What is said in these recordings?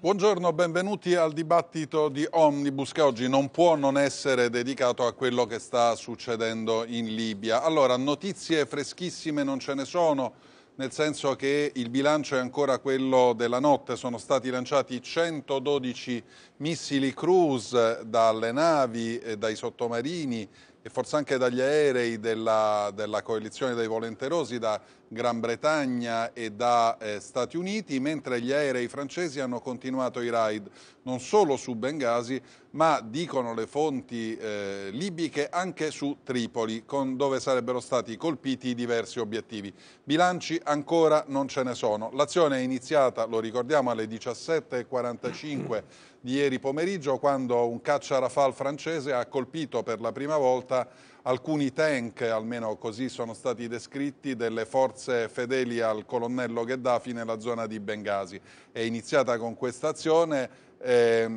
Buongiorno, benvenuti al dibattito di Omnibus che oggi non può non essere dedicato a quello che sta succedendo in Libia. Allora, notizie freschissime non ce ne sono, nel senso che il bilancio è ancora quello della notte, sono stati lanciati 112 missili cruise dalle navi, dai sottomarini e forse anche dagli aerei della, della coalizione dei volenterosi da Gran Bretagna e da eh, Stati Uniti, mentre gli aerei francesi hanno continuato i raid non solo su Benghazi, ma dicono le fonti eh, libiche anche su Tripoli, con, dove sarebbero stati colpiti diversi obiettivi. Bilanci ancora non ce ne sono. L'azione è iniziata, lo ricordiamo, alle 17.45 di ieri pomeriggio, quando un caccia Rafale francese ha colpito per la prima volta alcuni tank, almeno così sono stati descritti, delle forze fedeli al colonnello Gheddafi nella zona di Benghazi. È iniziata con questa azione eh,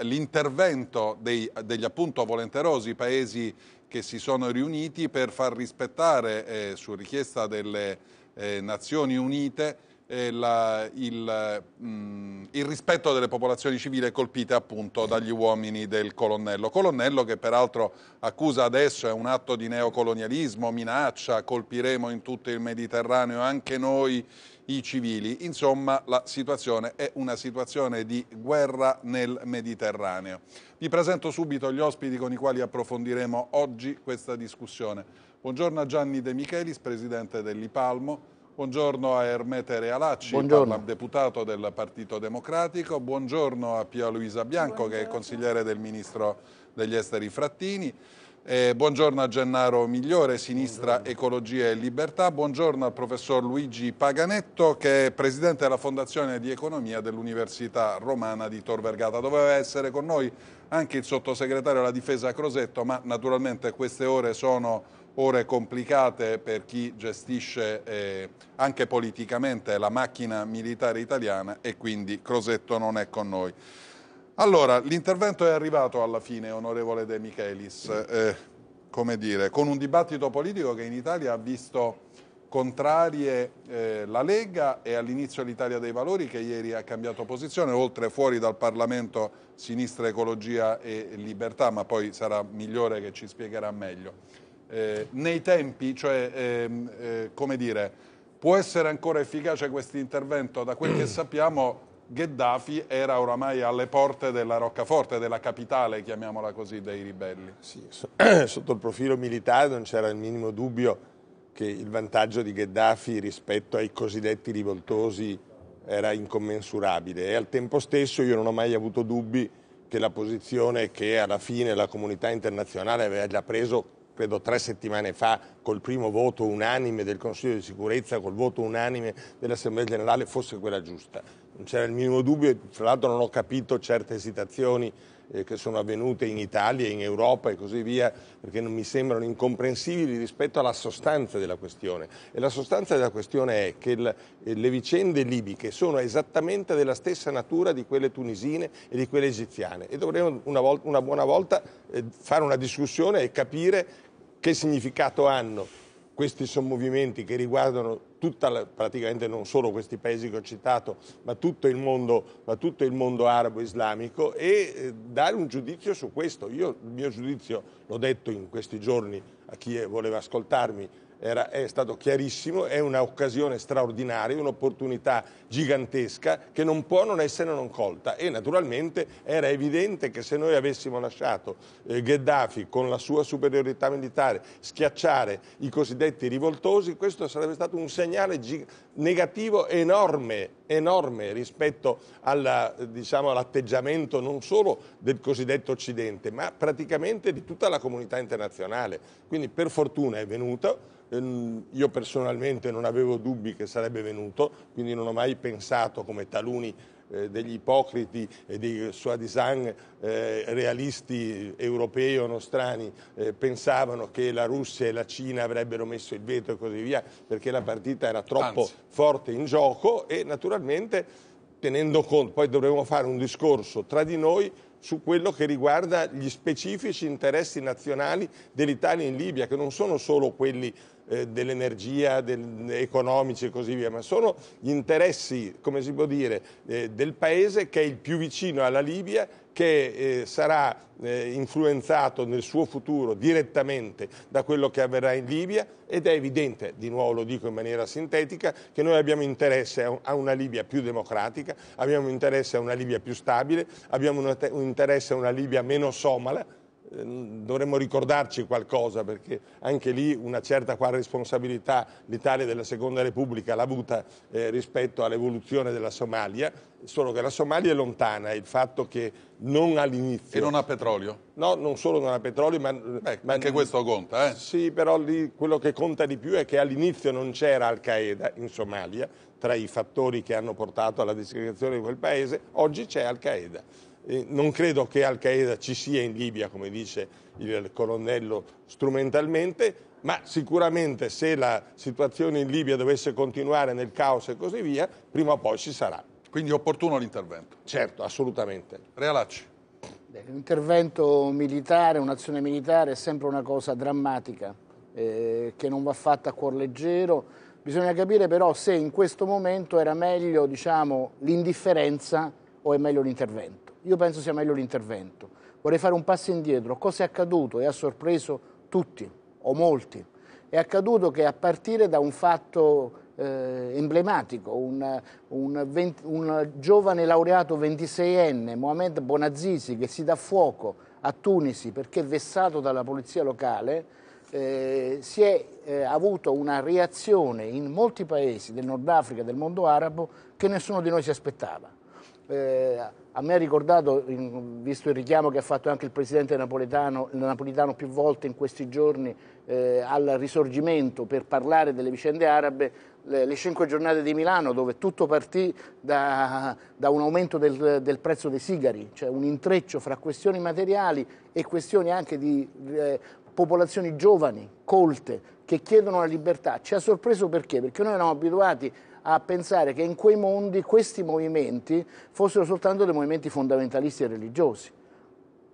l'intervento degli appunto volenterosi paesi che si sono riuniti per far rispettare eh, su richiesta delle eh, Nazioni Unite eh, la, il, mh, mm, il, rispetto delle popolazioni civili colpite appunto dagli uomini del colonnello. Colonnello che peraltro accusa adesso è un atto di neocolonialismo, minaccia, colpiremo in tutto il Mediterraneo anche noi i civili. Insomma la situazione è una situazione di guerra nel Mediterraneo. Vi presento subito gli ospiti con i quali approfondiremo oggi questa discussione. Buongiorno a Gianni De Michelis, presidente dell'IPALMO, Buongiorno a Ermete Realacci, deputato del Partito Democratico. Buongiorno a Pia Luisa Bianco, buongiorno. che è consigliere del Ministro degli Esteri Frattini. Eh, buongiorno a Gennaro Migliore, Sinistra buongiorno. Ecologia e Libertà. Buongiorno al professor Luigi Paganetto, che è presidente della Fondazione di Economia dell'Università Romana di Tor Vergata. Doveva essere con noi anche il sottosegretario alla Difesa Crosetto, ma naturalmente queste ore sono ore complicate per chi gestisce eh, anche politicamente la macchina militare italiana e quindi Crosetto non è con noi. Allora, l'intervento è arrivato alla fine, onorevole De Michelis, eh, come dire, con un dibattito politico che in Italia ha visto contrarie eh, la Lega e all'inizio l'Italia dei Valori che ieri ha cambiato posizione, oltre fuori dal Parlamento Sinistra Ecologia e Libertà, ma poi sarà migliore che ci spiegherà meglio eh, nei tempi, cioè, ehm, eh, come dire, può essere ancora efficace questo intervento? Da quel che sappiamo, Gheddafi era oramai alle porte della roccaforte, della capitale, chiamiamola così, dei ribelli. Sì, sotto il profilo militare non c'era il minimo dubbio che il vantaggio di Gheddafi rispetto ai cosiddetti rivoltosi era incommensurabile e al tempo stesso io non ho mai avuto dubbi che la posizione che alla fine la comunità internazionale aveva già preso credo tre settimane fa, col primo voto unanime del Consiglio di sicurezza, col voto unanime dell'Assemblea generale, fosse quella giusta. Non c'era il minimo dubbio e fra l'altro non ho capito certe esitazioni eh, che sono avvenute in Italia, in Europa e così via, perché non mi sembrano incomprensibili rispetto alla sostanza della questione. E la sostanza della questione è che il, eh, le vicende libiche sono esattamente della stessa natura di quelle tunisine e di quelle egiziane e dovremmo una, volta, una buona volta eh, fare una discussione e capire che significato hanno questi sommovimenti che riguardano la, praticamente non solo questi paesi che ho citato, ma tutto il mondo, mondo arabo-islamico e eh, dare un giudizio su questo. Io il mio giudizio l'ho detto in questi giorni a chi voleva ascoltarmi, era, è stato chiarissimo, è un'occasione straordinaria, un'opportunità gigantesca che non può non essere non colta e naturalmente era evidente che se noi avessimo lasciato eh, Gheddafi con la sua superiorità militare schiacciare i cosiddetti rivoltosi, questo sarebbe stato un segnale gigantesco negativo enorme, enorme rispetto diciamo, all'atteggiamento diciamo, all non solo del cosiddetto Occidente, ma praticamente di tutta la comunità internazionale. Quindi per fortuna è venuto, ehm, io personalmente non avevo dubbi che sarebbe venuto, quindi non ho mai pensato come taluni eh, degli ipocriti e dei soi-disant eh, realisti europei o nostrani eh, pensavano che la Russia e la Cina avrebbero messo il veto e così via perché la partita era troppo Anzi. forte in gioco e naturalmente tenendo conto, poi dovremmo fare un discorso tra di noi su quello che riguarda gli specifici interessi nazionali dell'Italia in Libia, che non sono solo quelli eh, dell'energia, del, economici e così via, ma sono gli interessi, come si può dire, eh, del paese che è il più vicino alla Libia che eh, sarà eh, influenzato nel suo futuro direttamente da quello che avverrà in Libia ed è evidente, di nuovo lo dico in maniera sintetica, che noi abbiamo interesse a, a una Libia più democratica, abbiamo interesse a una Libia più stabile, abbiamo un, un interesse a una Libia meno somala Ehm, dovremmo ricordarci qualcosa perché anche lì una certa qua responsabilità l'Italia della Seconda Repubblica l'ha avuta eh, rispetto all'evoluzione della Somalia, solo che la Somalia è lontana, il fatto che non all'inizio... E non ha petrolio? No, non solo non ha petrolio, ma... Beh, ma anche questo conta, eh? Sì, però lì quello che conta di più è che all'inizio non c'era Al-Qaeda in Somalia, tra i fattori che hanno portato alla disgregazione di quel paese, oggi c'è Al-Qaeda non credo che Al Qaeda ci sia in Libia, come dice il colonnello strumentalmente, ma sicuramente se la situazione in Libia dovesse continuare nel caos e così via, prima o poi ci sarà. Quindi è opportuno l'intervento? Certo, assolutamente. Realacci. L'intervento militare, un'azione militare è sempre una cosa drammatica, eh, che non va fatta a cuor leggero. Bisogna capire però se in questo momento era meglio diciamo, l'indifferenza o è meglio l'intervento io penso sia meglio l'intervento. Vorrei fare un passo indietro. Cosa è accaduto e ha sorpreso tutti o molti? È accaduto che a partire da un fatto eh, emblematico, un, un, 20, un, giovane laureato 26enne, Mohamed Bonazizi, che si dà fuoco a Tunisi perché vessato dalla polizia locale, eh, si è eh, avuto una reazione in molti paesi del Nord Africa, del mondo arabo, che nessuno di noi si aspettava eh, a me ha ricordato, visto il richiamo che ha fatto anche il presidente napoletano, napolitano più volte in questi giorni eh, al risorgimento per parlare delle vicende arabe, le, le, cinque giornate di Milano dove tutto partì da, da un aumento del, del, prezzo dei sigari, cioè un intreccio fra questioni materiali e questioni anche di eh, popolazioni giovani, colte, che chiedono la libertà. Ci ha sorpreso perché? Perché noi eravamo abituati a pensare che in quei mondi questi movimenti fossero soltanto dei movimenti fondamentalisti e religiosi.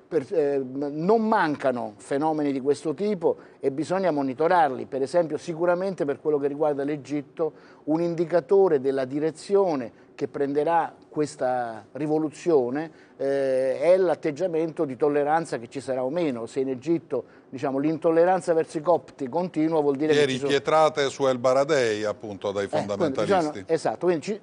Per, eh, non mancano fenomeni di questo tipo e bisogna monitorarli. Per esempio, sicuramente per quello che riguarda l'Egitto, un indicatore della direzione che prenderà questa rivoluzione eh, è l'atteggiamento di tolleranza che ci sarà o meno. Se in Egitto diciamo, l'intolleranza verso i copti continua vuol dire Ieri che... Ieri sono... su El Baradei appunto dai fondamentalisti. Eh, quindi, diciamo, esatto, quindi ci,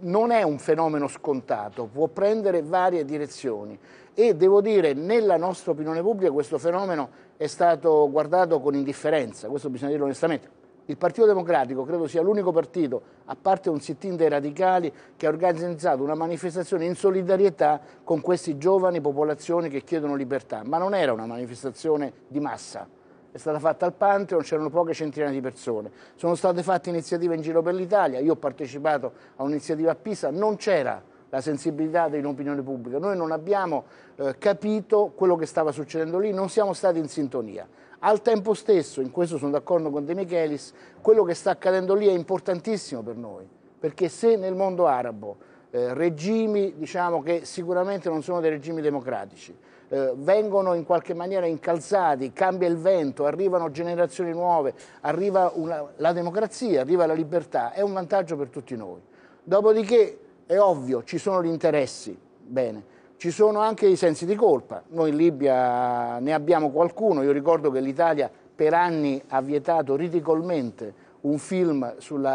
non è un fenomeno scontato, può prendere varie direzioni e devo dire nella nostra opinione pubblica questo fenomeno è stato guardato con indifferenza, questo bisogna dirlo onestamente, il Partito Democratico credo sia l'unico partito, a parte un sit-in dei radicali, che ha organizzato una manifestazione in solidarietà con queste giovani popolazioni che chiedono libertà. Ma non era una manifestazione di massa. È stata fatta al Pantheon, c'erano poche centinaia di persone. Sono state fatte iniziative in giro per l'Italia. Io ho partecipato a un'iniziativa a Pisa, non c'era la sensibilità dell'opinione pubblica. Noi non abbiamo eh, capito quello che stava succedendo lì, non siamo stati in sintonia. Al tempo stesso, in questo sono d'accordo con De Michelis, quello che sta accadendo lì è importantissimo per noi, perché se nel mondo arabo eh, regimi diciamo, che sicuramente non sono dei regimi democratici, eh, vengono in qualche maniera incalzati, cambia il vento, arrivano generazioni nuove, arriva una, la democrazia, arriva la libertà, è un vantaggio per tutti noi. Dopodiché è ovvio, ci sono gli interessi, bene, ci sono anche i sensi di colpa, noi in Libia ne abbiamo qualcuno, io ricordo che l'Italia per anni ha vietato ridicolmente un film sul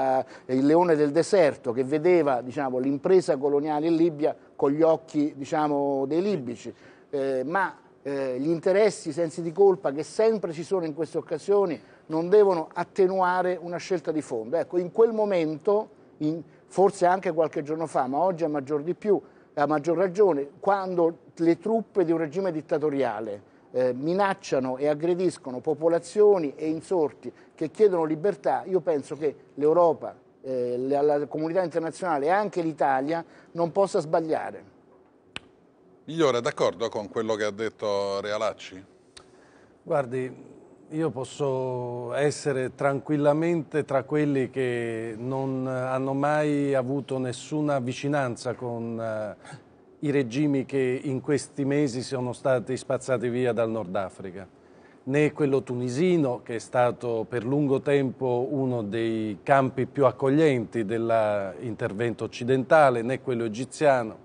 leone del deserto che vedeva diciamo, l'impresa coloniale in Libia con gli occhi diciamo, dei libici, eh, ma eh, gli interessi, i sensi di colpa che sempre ci sono in queste occasioni non devono attenuare una scelta di fondo. Ecco, in quel momento, in, forse anche qualche giorno fa, ma oggi a maggior di più, a maggior ragione quando le truppe di un regime dittatoriale eh, minacciano e aggrediscono popolazioni e insorti che chiedono libertà, io penso che l'Europa, eh, la, la comunità internazionale e anche l'Italia non possa sbagliare. Migliore, d'accordo con quello che ha detto Realacci? Guardi, io posso essere tranquillamente tra quelli che non hanno mai avuto nessuna vicinanza con eh, i regimi che in questi mesi sono stati spazzati via dal Nord Africa, né quello tunisino che è stato per lungo tempo uno dei campi più accoglienti dell'intervento occidentale, né quello egiziano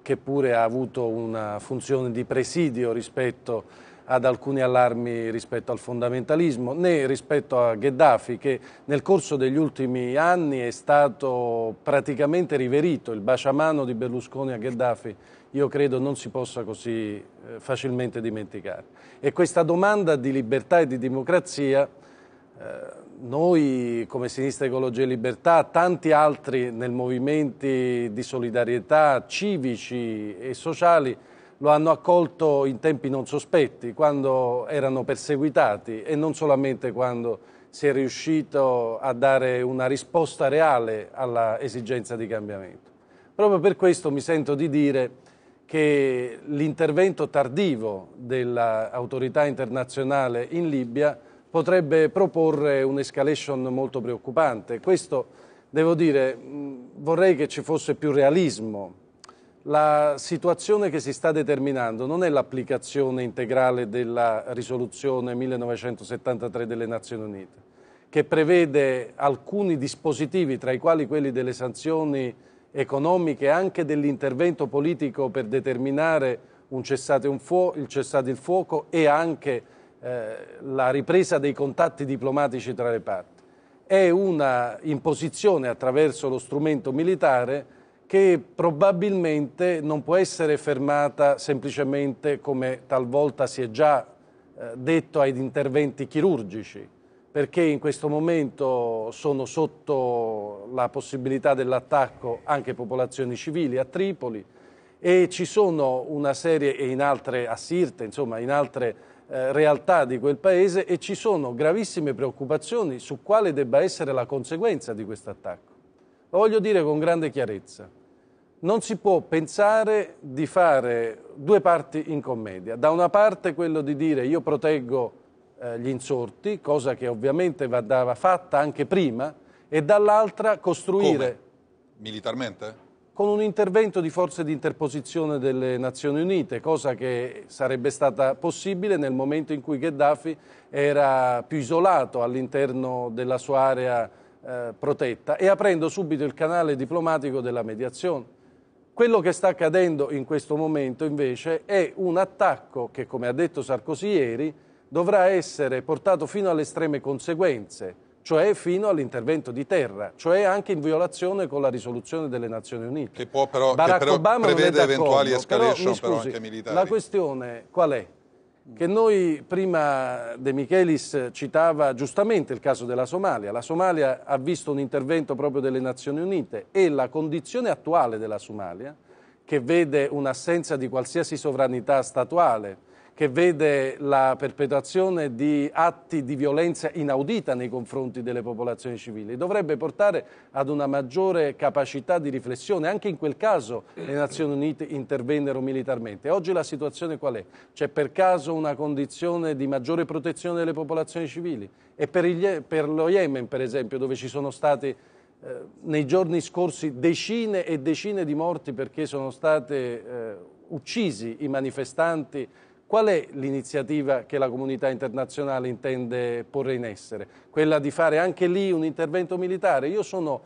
che pure ha avuto una funzione di presidio rispetto ad alcuni allarmi rispetto al fondamentalismo né rispetto a Gheddafi che nel corso degli ultimi anni è stato praticamente riverito, il baciamano di Berlusconi a Gheddafi io credo non si possa così eh, facilmente dimenticare. E questa domanda di libertà e di democrazia eh, noi come Sinistra Ecologia e Libertà, tanti altri nel movimenti di solidarietà civici e sociali lo hanno accolto in tempi non sospetti, quando erano perseguitati e non solamente quando si è riuscito a dare una risposta reale alla esigenza di cambiamento. Proprio per questo mi sento di dire che l'intervento tardivo dell'autorità internazionale in Libia potrebbe proporre un'escalation molto preoccupante. Questo, devo dire, vorrei che ci fosse più realismo la situazione che si sta determinando non è l'applicazione integrale della risoluzione 1973 delle Nazioni Unite, che prevede alcuni dispositivi, tra i quali quelli delle sanzioni economiche, e anche dell'intervento politico per determinare un cessate, un fuoco, il cessate il fuoco e anche eh, la ripresa dei contatti diplomatici tra le parti. È una imposizione attraverso lo strumento militare che probabilmente non può essere fermata semplicemente come talvolta si è già eh, detto ad interventi chirurgici, perché in questo momento sono sotto la possibilità dell'attacco anche popolazioni civili a Tripoli e ci sono una serie, e in altre a Sirte, insomma in altre eh, realtà di quel paese, e ci sono gravissime preoccupazioni su quale debba essere la conseguenza di questo attacco. Lo voglio dire con grande chiarezza non si può pensare di fare due parti in commedia. Da una parte quello di dire io proteggo eh, gli insorti, cosa che ovviamente andava fatta anche prima, e dall'altra costruire... Come? Militarmente? Con un intervento di forze di interposizione delle Nazioni Unite, cosa che sarebbe stata possibile nel momento in cui Gheddafi era più isolato all'interno della sua area eh, protetta e aprendo subito il canale diplomatico della mediazione. Quello che sta accadendo in questo momento invece è un attacco che, come ha detto Sarkozy ieri, dovrà essere portato fino alle estreme conseguenze, cioè fino all'intervento di terra, cioè anche in violazione con la risoluzione delle Nazioni Unite. Che può però, Barack che però Obama prevede eventuali escalation però, scusi, però anche militari. La questione qual è? che noi prima De Michelis citava giustamente il caso della Somalia. La Somalia ha visto un intervento proprio delle Nazioni Unite e la condizione attuale della Somalia, che vede un'assenza di qualsiasi sovranità statuale, che vede la perpetrazione di atti di violenza inaudita nei confronti delle popolazioni civili. Dovrebbe portare ad una maggiore capacità di riflessione. Anche in quel caso le Nazioni Unite intervennero militarmente. Oggi la situazione qual è? C'è per caso una condizione di maggiore protezione delle popolazioni civili? E per, il, per lo Yemen, per esempio, dove ci sono stati eh, nei giorni scorsi decine e decine di morti perché sono stati eh, uccisi i manifestanti Qual è l'iniziativa che la comunità internazionale intende porre in essere? Quella di fare anche lì un intervento militare? Io sono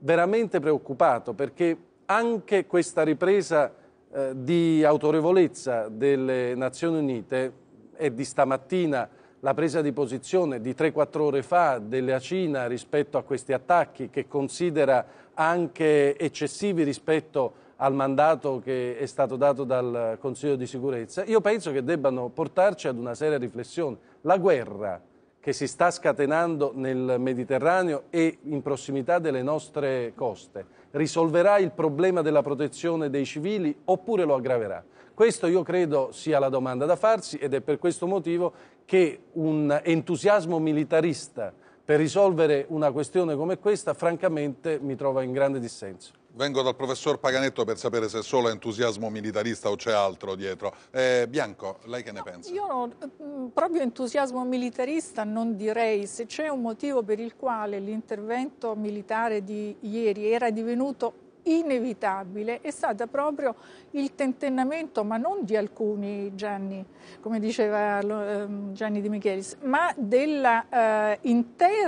veramente preoccupato perché anche questa ripresa eh, di autorevolezza delle Nazioni Unite è di stamattina la presa di posizione di 3-4 ore fa della Cina rispetto a questi attacchi che considera anche eccessivi rispetto a al mandato che è stato dato dal Consiglio di sicurezza, io penso che debbano portarci ad una seria riflessione. La guerra che si sta scatenando nel Mediterraneo e in prossimità delle nostre coste risolverà il problema della protezione dei civili oppure lo aggraverà? Questo io credo sia la domanda da farsi ed è per questo motivo che un entusiasmo militarista per risolvere una questione come questa francamente mi trova in grande dissenso. Vengo dal professor Paganetto per sapere se è solo entusiasmo militarista o c'è altro dietro. Eh, Bianco, lei che ne no, pensa? Io no, mm, proprio entusiasmo militarista non direi. Se c'è un motivo per il quale l'intervento militare di ieri era divenuto inevitabile è stato proprio il tentennamento, ma non di alcuni Gianni, come diceva ehm, Gianni Di Michelis, ma dell'intera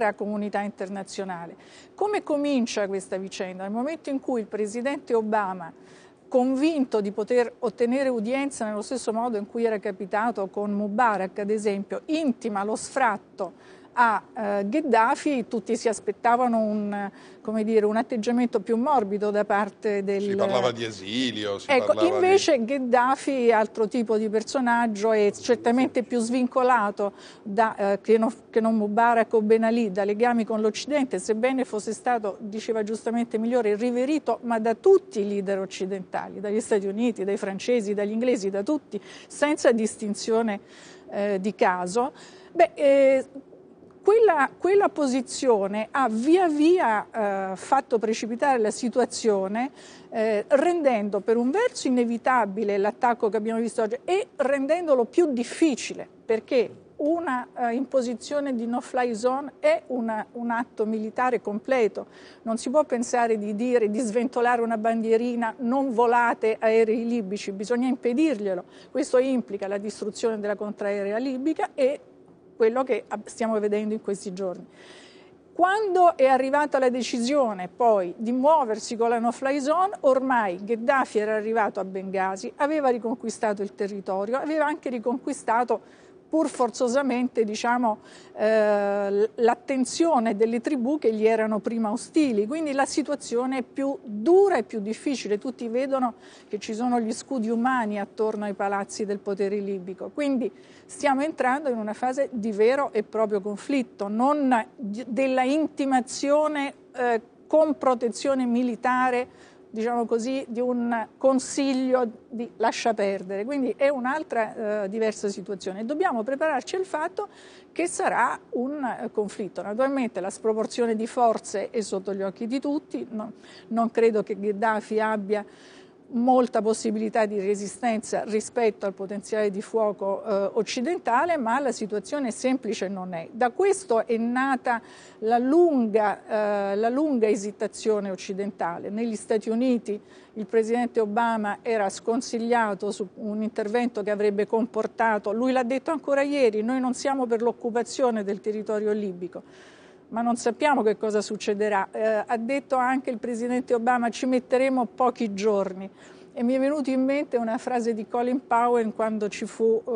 eh, comunità internazionale. Come comincia questa vicenda? Nel momento in cui il presidente Obama convinto di poter ottenere udienza nello stesso modo in cui era capitato con Mubarak, ad esempio, intima lo sfratto a eh, Gheddafi tutti si aspettavano un, dire, un, atteggiamento più morbido da parte del... Si parlava di esilio, si ecco, parlava Invece di... Gheddafi è altro tipo di personaggio e certamente più svincolato da, eh, che, non, che, non, Mubarak o Ben Ali da legami con l'Occidente, sebbene fosse stato, diceva giustamente Migliore, riverito ma da tutti i leader occidentali, dagli Stati Uniti, dai francesi, dagli inglesi, da tutti, senza distinzione eh, di caso. Beh, eh, quella, quella, posizione ha via via eh, fatto precipitare la situazione, eh, rendendo per un verso inevitabile l'attacco che abbiamo visto oggi e rendendolo più difficile, perché una eh, imposizione di no-fly zone è una, un atto militare completo. Non si può pensare di dire, di sventolare una bandierina non volate aerei libici, bisogna impedirglielo. Questo implica la distruzione della contraerea libica e quello che stiamo vedendo in questi giorni. Quando è arrivata la decisione poi di muoversi con la no-fly zone, ormai Gheddafi era arrivato a Bengasi, aveva riconquistato il territorio, aveva anche riconquistato pur forzosamente diciamo, eh, l'attenzione delle tribù che gli erano prima ostili. Quindi la situazione è più dura e più difficile. Tutti vedono che ci sono gli scudi umani attorno ai palazzi del potere libico. Quindi stiamo entrando in una fase di vero e proprio conflitto, non della intimazione eh, con protezione militare diciamo così, di un consiglio di lascia perdere. Quindi è un'altra eh, diversa situazione. Dobbiamo prepararci al fatto che sarà un eh, conflitto. Naturalmente la sproporzione di forze è sotto gli occhi di tutti, no, non credo che Gheddafi abbia molta possibilità di resistenza rispetto al potenziale di fuoco eh, occidentale, ma la situazione semplice non è. Da questo è nata la lunga, eh, la lunga esitazione occidentale. Negli Stati Uniti il presidente Obama era sconsigliato su un intervento che avrebbe comportato, lui l'ha detto ancora ieri, noi non siamo per l'occupazione del territorio libico ma non sappiamo che cosa succederà. Eh, ha detto anche il presidente Obama ci metteremo pochi giorni. E mi è venuta in mente una frase di Colin Powell quando ci fu eh,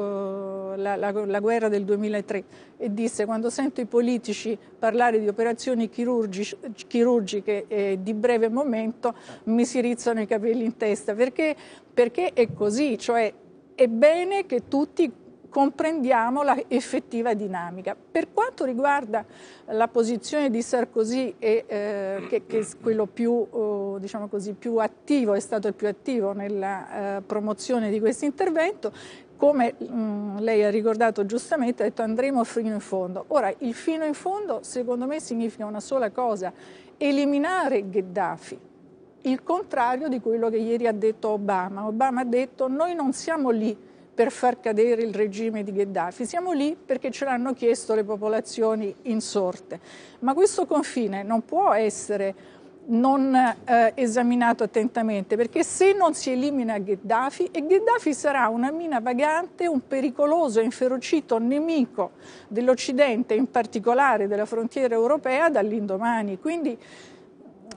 la, la, la guerra del 2003 e disse quando sento i politici parlare di operazioni chirurgiche eh, di breve momento mi si rizzano i capelli in testa perché, perché è così, cioè è bene che tutti comprendiamo la effettiva dinamica. Per quanto riguarda la posizione di Sarkozy, e, eh, che, che, è quello più, eh, diciamo così, più, attivo, è stato il più attivo nella eh, promozione di questo intervento, come mh, mm, lei ha ricordato giustamente, ha detto andremo fino in fondo. Ora, il fino in fondo secondo me significa una sola cosa, eliminare Gheddafi. Il contrario di quello che ieri ha detto Obama. Obama ha detto noi non siamo lì per far cadere il regime di Gheddafi, siamo lì perché ce l'hanno chiesto le popolazioni insorte. Ma questo confine non può essere non eh, esaminato attentamente, perché se non si elimina Gheddafi, e Gheddafi sarà una mina vagante, un pericoloso e inferocito nemico dell'Occidente, in particolare della frontiera europea, dall'indomani. Quindi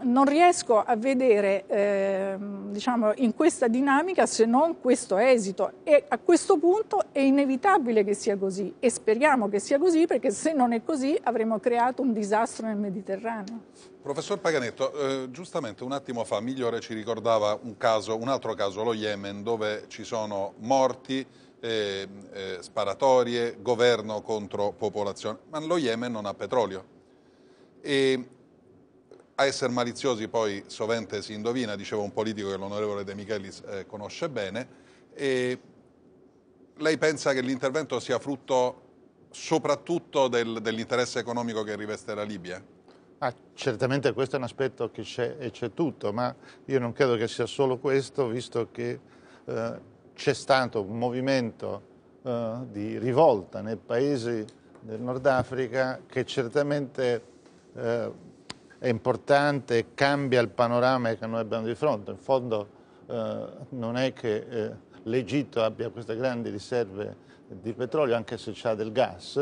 non riesco a vedere eh, diciamo, in questa dinamica se non questo esito e a questo punto è inevitabile che sia così e speriamo che sia così perché se non è così avremo creato un disastro nel Mediterraneo. Professor Paganetto, eh, giustamente un attimo fa Migliore ci ricordava un, caso, un altro caso, lo Yemen, dove ci sono morti, eh, eh sparatorie, governo contro popolazione, ma lo Yemen non ha petrolio. E a essere maliziosi poi sovente si indovina, diceva un politico che l'onorevole De Michelis eh, conosce bene, e lei pensa che l'intervento sia frutto soprattutto del, dell'interesse economico che riveste la Libia? Ah, certamente questo è un aspetto che c'è e c'è tutto, ma io non credo che sia solo questo, visto che eh, c'è stato un movimento eh, di rivolta nei paesi del Nord Africa che certamente eh, è importante, cambia il panorama che noi abbiamo di fronte. In fondo eh, non è che eh, l'Egitto abbia queste grandi riserve di petrolio, anche se ha del gas,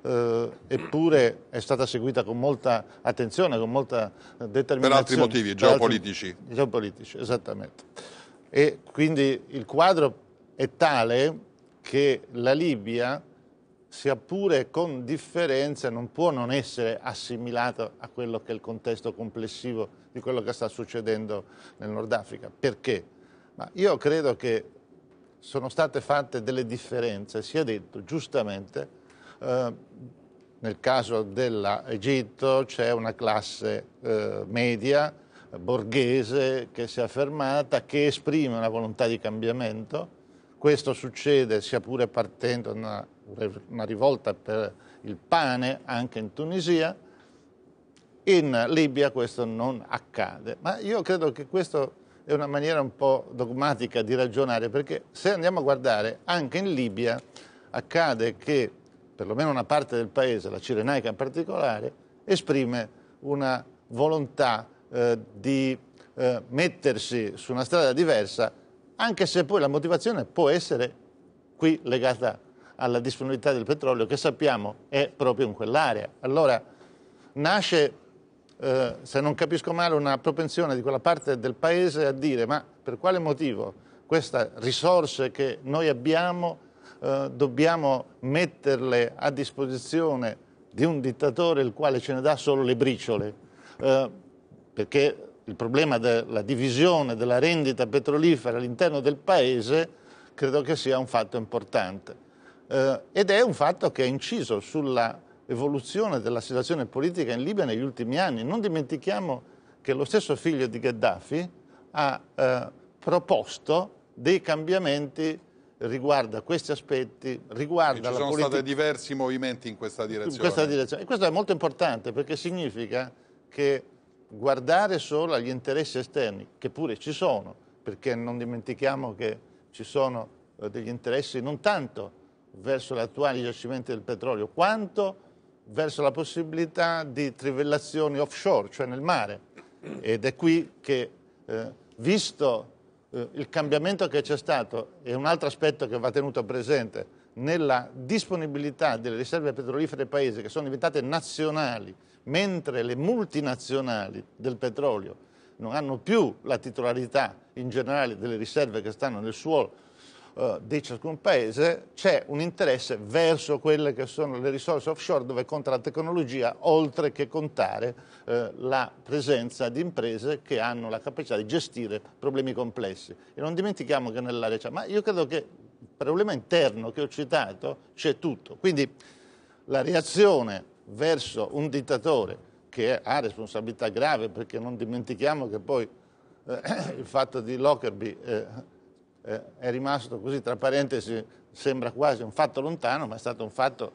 eh, eppure è stata seguita con molta attenzione, con molta eh, determinazione. Per altri motivi, per geopolitici. Altri, geopolitici, esattamente. E quindi il quadro è tale che la Libia sia pure con differenza, non può non essere assimilato a quello che è il contesto complessivo di quello che sta succedendo nel Nord Africa. Perché? Ma io credo che sono state fatte delle differenze, si è detto giustamente, eh, nel caso dell'Egitto c'è una classe eh, media, borghese, che si è affermata, che esprime una volontà di cambiamento, questo succede sia pure partendo da una una rivolta per il pane anche in Tunisia, in Libia questo non accade. Ma io credo che questa è una maniera un po' dogmatica di ragionare, perché se andiamo a guardare anche in Libia accade che perlomeno una parte del paese, la Cirenaica in particolare, esprime una volontà eh, di eh, mettersi su una strada diversa, anche se poi la motivazione può essere qui legata a alla disponibilità del petrolio che sappiamo è proprio in quell'area. Allora nasce, eh, se non capisco male, una propensione di quella parte del paese a dire ma per quale motivo queste risorse che noi abbiamo eh, dobbiamo metterle a disposizione di un dittatore il quale ce ne dà solo le briciole, eh, perché il problema della divisione della rendita petrolifera all'interno del paese credo che sia un fatto importante eh, ed è un fatto che ha inciso sull'evoluzione della situazione politica in Libia negli ultimi anni. Non dimentichiamo che lo stesso figlio di Gheddafi ha eh, proposto dei cambiamenti riguardo a questi aspetti, riguardo e ci sono stati diversi movimenti in questa, in questa direzione. E questo è molto importante perché significa che guardare solo agli interessi esterni, che pure ci sono, perché non dimentichiamo che ci sono eh, degli interessi non tanto verso gli attuali giacimenti del petrolio, quanto verso la possibilità di trivellazioni offshore, cioè nel mare. Ed è qui che, eh, visto eh, il cambiamento che c'è stato, e un altro aspetto che va tenuto presente, nella disponibilità delle riserve petrolifere del paese, che sono diventate nazionali, mentre le multinazionali del petrolio non hanno più la titolarità in generale delle riserve che stanno nel suolo, eh, di ciascun paese c'è un interesse verso quelle che sono le risorse offshore dove conta la tecnologia oltre che contare eh, la presenza di imprese che hanno la capacità di gestire problemi complessi. E non dimentichiamo che nell'area ma io credo che il problema interno che ho citato c'è tutto. Quindi la reazione verso un dittatore che ha responsabilità grave perché non dimentichiamo che poi eh, il fatto di Lockerbie eh, eh, è rimasto così, tra parentesi, sembra quasi un fatto lontano, ma è stato un fatto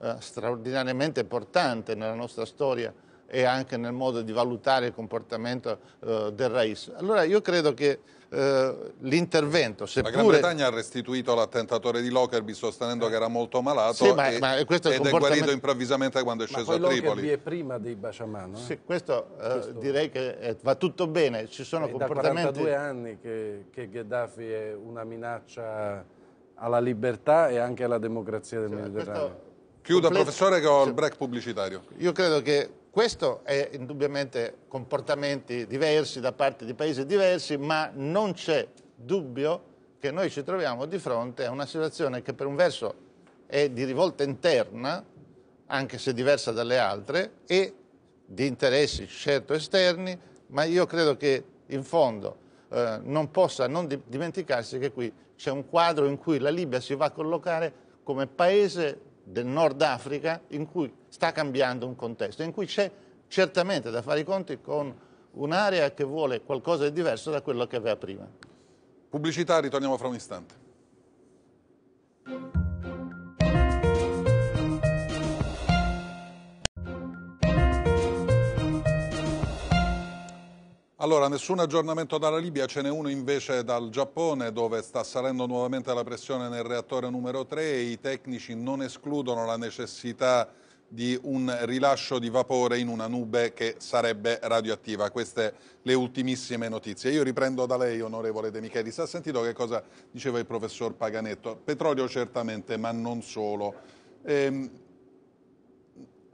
eh, straordinariamente importante nella nostra storia e anche nel modo di valutare il comportamento eh, del Rais. Allora io credo che eh, l'intervento, seppure... La Gran Bretagna ha restituito l'attentatore di Lockerbie sostenendo che era molto malato sì, ma, e, ma ed comportamento... è guarito improvvisamente quando è sceso a Tripoli. Lockerby è prima dei Basciamano. Eh? Sì, questo, eh, questo... direi che va tutto bene, ci sono è comportamenti... da 42 anni che, che Gheddafi è una minaccia alla libertà e anche alla democrazia del sì, Mediterraneo. Chiuda, professore, che ho il break pubblicitario. Io credo che questo è indubbiamente comportamenti diversi da parte di paesi diversi, ma non c'è dubbio che noi ci troviamo di fronte a una situazione che per un verso è di rivolta interna, anche se diversa dalle altre, e di interessi certo esterni, ma io credo che in fondo eh, non possa non dimenticarsi che qui c'è un quadro in cui la Libia si va a collocare come paese del Nord Africa in cui sta cambiando un contesto, in cui c'è certamente da fare i conti con un'area che vuole qualcosa di diverso da quello che aveva prima. Pubblicità, ritorniamo fra un istante. Allora, nessun aggiornamento dalla Libia, ce n'è uno invece dal Giappone dove sta salendo nuovamente la pressione nel reattore numero 3 e i tecnici non escludono la necessità di un rilascio di vapore in una nube che sarebbe radioattiva. Queste le ultimissime notizie. Io riprendo da lei, onorevole De Michelis. Ha sentito che cosa diceva il professor Paganetto? Petrolio certamente, ma non solo. Ehm,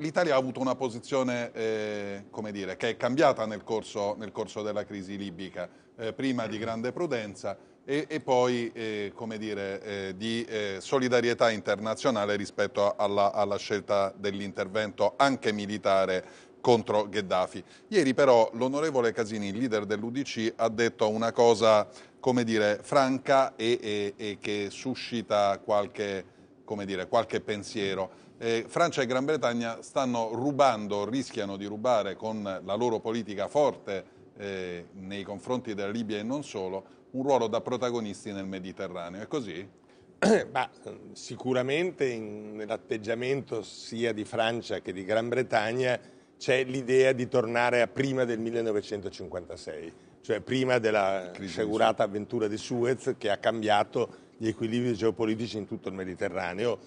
l'Italia ha avuto una posizione eh, dire, che è cambiata nel corso, nel corso della crisi libica, eh, prima di grande prudenza e, e poi eh, dire, eh, di eh, solidarietà internazionale rispetto alla, alla scelta dell'intervento anche militare contro Gheddafi. Ieri però l'onorevole Casini, leader dell'Udc, ha detto una cosa, come dire, franca e, e, e che suscita qualche, dire, qualche pensiero eh, Francia e Gran Bretagna stanno rubando, rischiano di rubare con la loro politica forte eh, nei confronti della Libia e non solo, un ruolo da protagonisti nel Mediterraneo. È così? Bah, eh, eh, sicuramente nell'atteggiamento sia di Francia che di Gran Bretagna c'è l'idea di tornare a prima del 1956, cioè prima della sciagurata avventura di Suez che ha cambiato gli equilibri geopolitici in tutto il Mediterraneo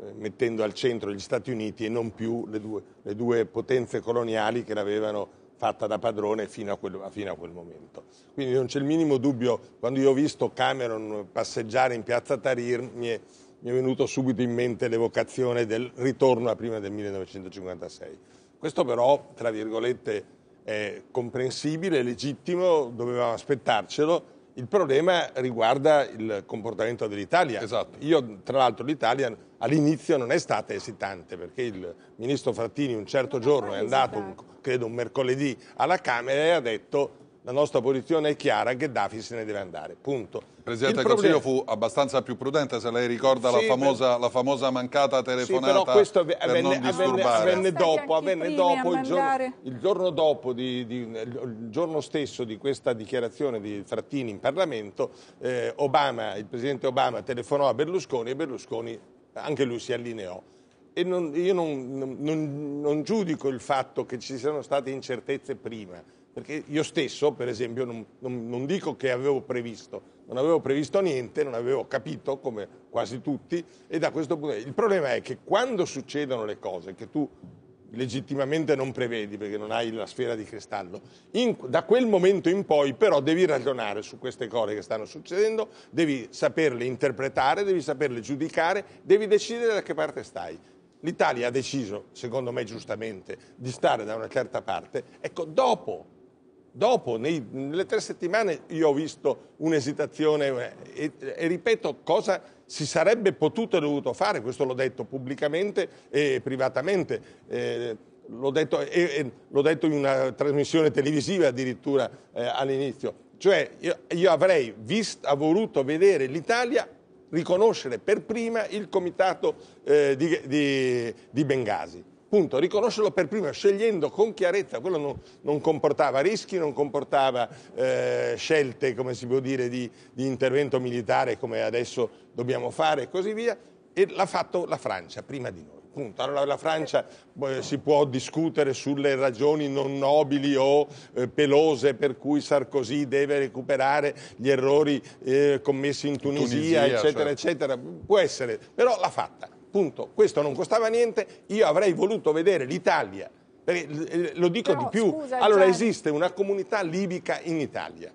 eh, mettendo al centro gli Stati Uniti e non più le due, le due potenze coloniali che l'avevano fatta da padrone fino a, quel, fino a, quel, momento. Quindi non c'è il minimo dubbio, quando io ho visto Cameron passeggiare in piazza Tahrir mi è, mi è venuto subito in mente l'evocazione del ritorno a prima del 1956. Questo però, tra virgolette, è comprensibile, legittimo, dovevamo aspettarcelo, il problema riguarda il comportamento dell'Italia. Esatto. Io, tra l'altro, l'Italia all'inizio non è stata esitante perché il ministro Frattini un certo giorno è andato, un, credo un mercoledì, alla Camera e ha detto la nostra posizione è chiara, Gheddafi se ne deve andare. Punto. Presidente del Consiglio fu abbastanza più prudente, se lei ricorda sì, la, famosa, per... la, famosa, mancata telefonata sì, però questo avvenne, per non avvenne, avvenne dopo, avvenne dopo il, giorno, il, giorno, dopo, di, di, il giorno stesso di questa dichiarazione di Frattini in Parlamento, eh, Obama, il Presidente Obama telefonò a Berlusconi e Berlusconi anche lui si allineò. Non, io non, non, non giudico il fatto che ci siano state incertezze prima, perché io stesso, per esempio, non, non, non dico che avevo previsto, non avevo previsto niente, non avevo capito come quasi tutti e da questo punto di vista il problema è che quando succedono le cose che tu legittimamente non prevedi perché non hai la sfera di cristallo, in, da quel momento in poi però devi ragionare su queste cose che stanno succedendo, devi saperle interpretare, devi saperle giudicare, devi decidere da che parte stai. L'Italia ha deciso, secondo me giustamente, di stare da una certa parte. Ecco, dopo Dopo, nei, nelle tre settimane, io ho visto un'esitazione eh, e, e, ripeto cosa si sarebbe potuto e dovuto fare, questo l'ho detto pubblicamente e privatamente, eh, l'ho, detto, eh, detto, in una trasmissione televisiva addirittura eh, all'inizio. Cioè io, io avrei vist, voluto vedere l'Italia riconoscere per prima il comitato eh, di, di, di Bengasi. Punto. Riconoscerlo per prima, scegliendo con chiarezza, quello non, non comportava rischi, non comportava eh, scelte, come si può dire, di, di, intervento militare come adesso dobbiamo fare e così via, e l'ha fatto la Francia prima di noi. Punto. Allora la Francia eh, si può discutere sulle ragioni non nobili o eh, pelose per cui Sarkozy deve recuperare gli errori eh, commessi in Tunisia, in Tunisia eccetera, cioè. eccetera. Può essere, però l'ha fatta Punto. Questo non costava niente, io avrei voluto vedere l'Italia, perché lo dico Però, di più, scusa, allora Gianni. esiste una comunità libica in Italia,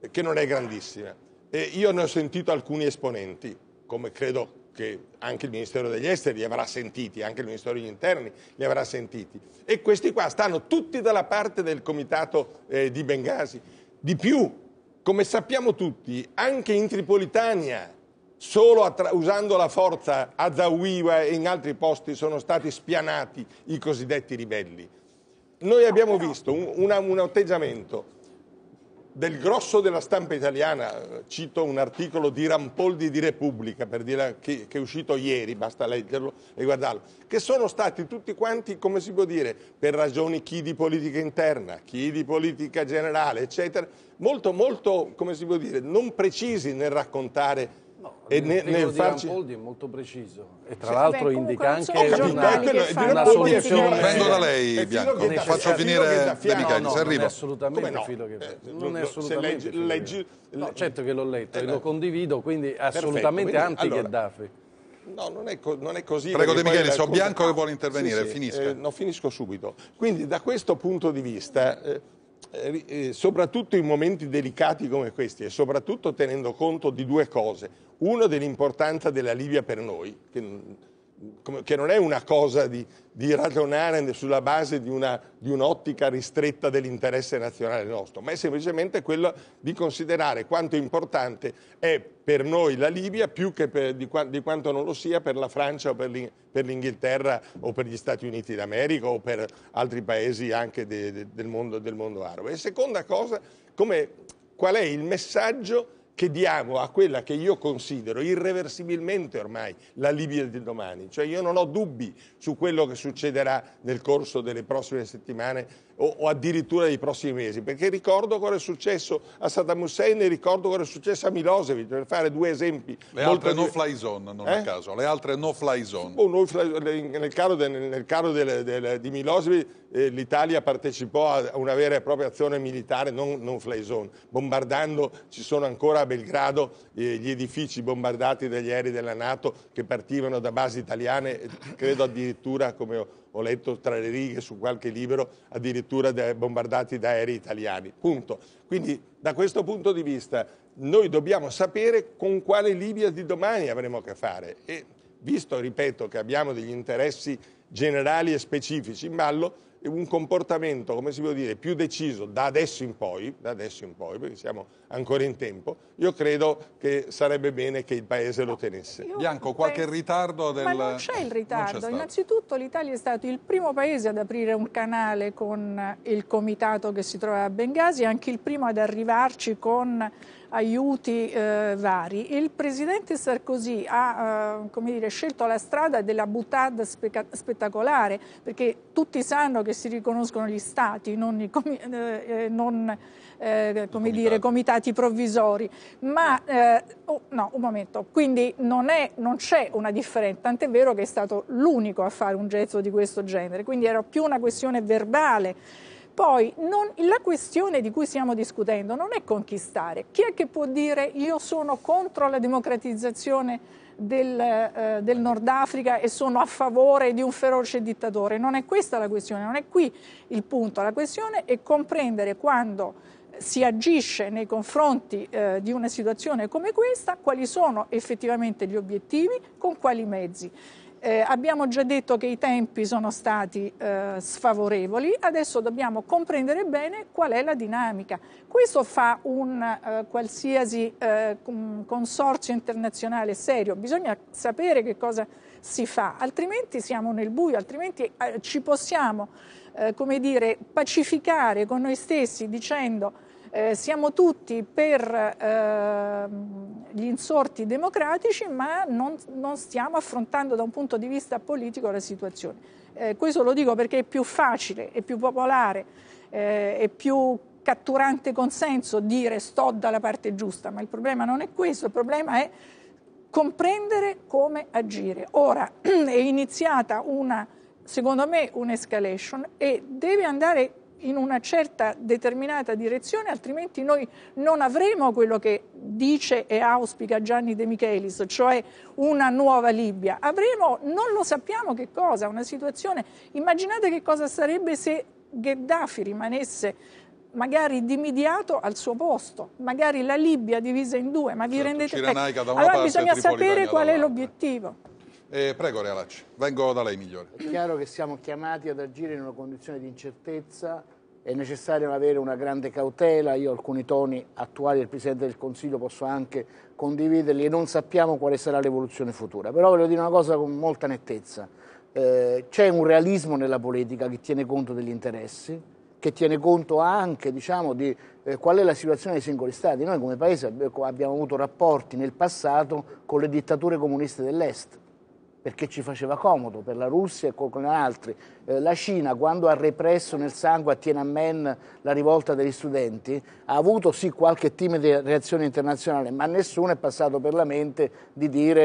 eh, che non è grandissima, e io ne ho sentito alcuni esponenti, come credo che anche il Ministero degli Esteri li avrà sentiti, anche il Ministero degli Interni li avrà sentiti. E questi qua stanno tutti dalla parte del comitato eh, di Bengasi. Di più, come sappiamo tutti, anche in Tripolitania Solo usando la forza a Zawiwa e in altri posti sono stati spianati i cosiddetti ribelli. Noi abbiamo visto un, una, un atteggiamento del grosso della stampa italiana, cito un articolo di Rampoldi di Repubblica, per dire che, che, è uscito ieri, basta leggerlo e guardarlo, che sono stati tutti quanti, come si può dire, per ragioni chi di politica interna, chi di politica generale, eccetera, molto, molto, come si può dire, non precisi nel raccontare e ne, nel farci... Rampoldi è molto preciso e tra cioè, l'altro indica anche una, una, soluzione vengo da lei Bianco faccio finire De Micheli no, no, se arriva assolutamente no? filo che eh, non è assolutamente leggi, leggi, no, certo che l'ho letto eh, e lo condivido quindi assolutamente anti-Gheddafi No, non è, co non è così. Prego De Michele, so Bianco che vuole intervenire, sì, sì, finisca. Eh, no, finisco subito. Quindi da questo punto di vista eh, eh, eh, soprattutto in momenti delicati come questi e soprattutto tenendo conto di due cose. Uno dell'importanza della Libia per noi, che che non è una cosa di, di ragionare sulla base di, una, di un'ottica ristretta dell'interesse nazionale nostro, ma è semplicemente quello di considerare quanto importante è per noi la Libia più che per, di, di, quanto non lo sia per la Francia o per, l'Inghilterra o per gli Stati Uniti d'America o per altri paesi anche de, de, del, mondo, del, mondo, arabo. E seconda cosa, come, qual è il messaggio che diamo a quella che io considero irreversibilmente ormai la Libia del domani. Cioè io non ho dubbi su quello che succederà nel corso delle prossime settimane o, o addirittura dei prossimi mesi, perché ricordo cosa è successo a Saddam Hussein e ricordo cosa è successo a Milosevic, per fare due esempi. Le altre no fly zone, non eh? a caso, le altre no fly zone. Oh, no -fly, nel caso, de, nel caso del, del, di Milosevic eh, l'Italia partecipò a una vera e propria azione militare, non, non fly zone, bombardando, ci sono ancora a Belgrado eh, gli edifici bombardati dagli aerei della Nato che partivano da basi italiane, credo addirittura, come ho, ho letto tra le righe su qualche libro, addirittura da, bombardati da aerei italiani. Punto. Quindi da questo punto di vista noi dobbiamo sapere con quale Libia di domani avremo a che fare e visto, ripeto, che abbiamo degli interessi generali e specifici in ballo, un comportamento, come si può dire, più deciso da adesso in poi, da adesso in poi, perché siamo ancora in tempo, io credo che sarebbe bene che il Paese lo tenesse. Io Bianco, qualche penso... ritardo del... Ma non c'è il ritardo. Innanzitutto l'Italia è stato il primo Paese ad aprire un canale con il comitato che si trova a Benghazi, anche il primo ad arrivarci con aiuti eh, vari. Il presidente Sarkozy ha eh, dire, scelto la strada della butade spe- spettacolare, perché tutti sanno che si riconoscono gli stati, non i comi- eh, eh non, eh, comitati. Dire, comitati. provvisori. Ma eh, oh, no, un momento, quindi non, è, non c'è una differenza, tant'è vero che è stato l'unico a fare un gesto di questo genere, quindi era più una questione verbale poi non, la questione di cui stiamo discutendo non è conquistare. Chi è che può dire io sono contro la democratizzazione del, eh, del, Nord Africa e sono a favore di un feroce dittatore. Non è questa la questione, non è qui il punto. La questione è comprendere quando si agisce nei confronti eh, di una situazione come questa, quali sono effettivamente gli obiettivi, con quali mezzi. Eh, abbiamo già detto che i tempi sono stati eh, sfavorevoli, adesso dobbiamo comprendere bene qual è la dinamica. Questo fa un eh, qualsiasi un eh, consorzio internazionale serio, bisogna sapere che cosa si fa, altrimenti siamo nel buio, altrimenti eh, ci possiamo eh, come dire, pacificare con noi stessi dicendo eh, siamo tutti per eh, gli insorti democratici, ma non, non, stiamo affrontando da un punto di vista politico la situazione. Eh, questo lo dico perché è più facile, è più popolare, eh, è più catturante consenso dire sto dalla parte giusta, ma il problema non è questo, il problema è comprendere come agire. Ora è iniziata una, secondo me, un'escalation e deve andare in una certa determinata direzione, altrimenti noi non avremo quello che dice e auspica Gianni De Michelis, cioè una nuova Libia. Avremo, non lo sappiamo che cosa, una situazione. Immaginate che cosa sarebbe se Gheddafi rimanesse magari dimidiato al suo posto, magari la Libia divisa in due, ma vi certo, rendete conto? Ecco, allora bisogna sapere qual è l'obiettivo. Eh, prego Realacci, vengo da lei migliore. È chiaro che siamo chiamati ad agire in una condizione di incertezza, è necessario avere una grande cautela, io alcuni toni attuali del Presidente del Consiglio posso anche condividerli e non sappiamo quale sarà l'evoluzione futura, però voglio dire una cosa con molta nettezza, eh, c'è un realismo nella politica che tiene conto degli interessi, che tiene conto anche diciamo, di eh, qual è la situazione dei singoli stati. Noi come Paese abbiamo avuto rapporti nel passato con le dittature comuniste dell'Est, perché ci faceva comodo per la Russia e con altri. Eh, la Cina, quando ha represso nel sangue a Tiananmen la rivolta degli studenti, ha avuto sì qualche timida reazione internazionale, ma nessuno è passato per la mente di dire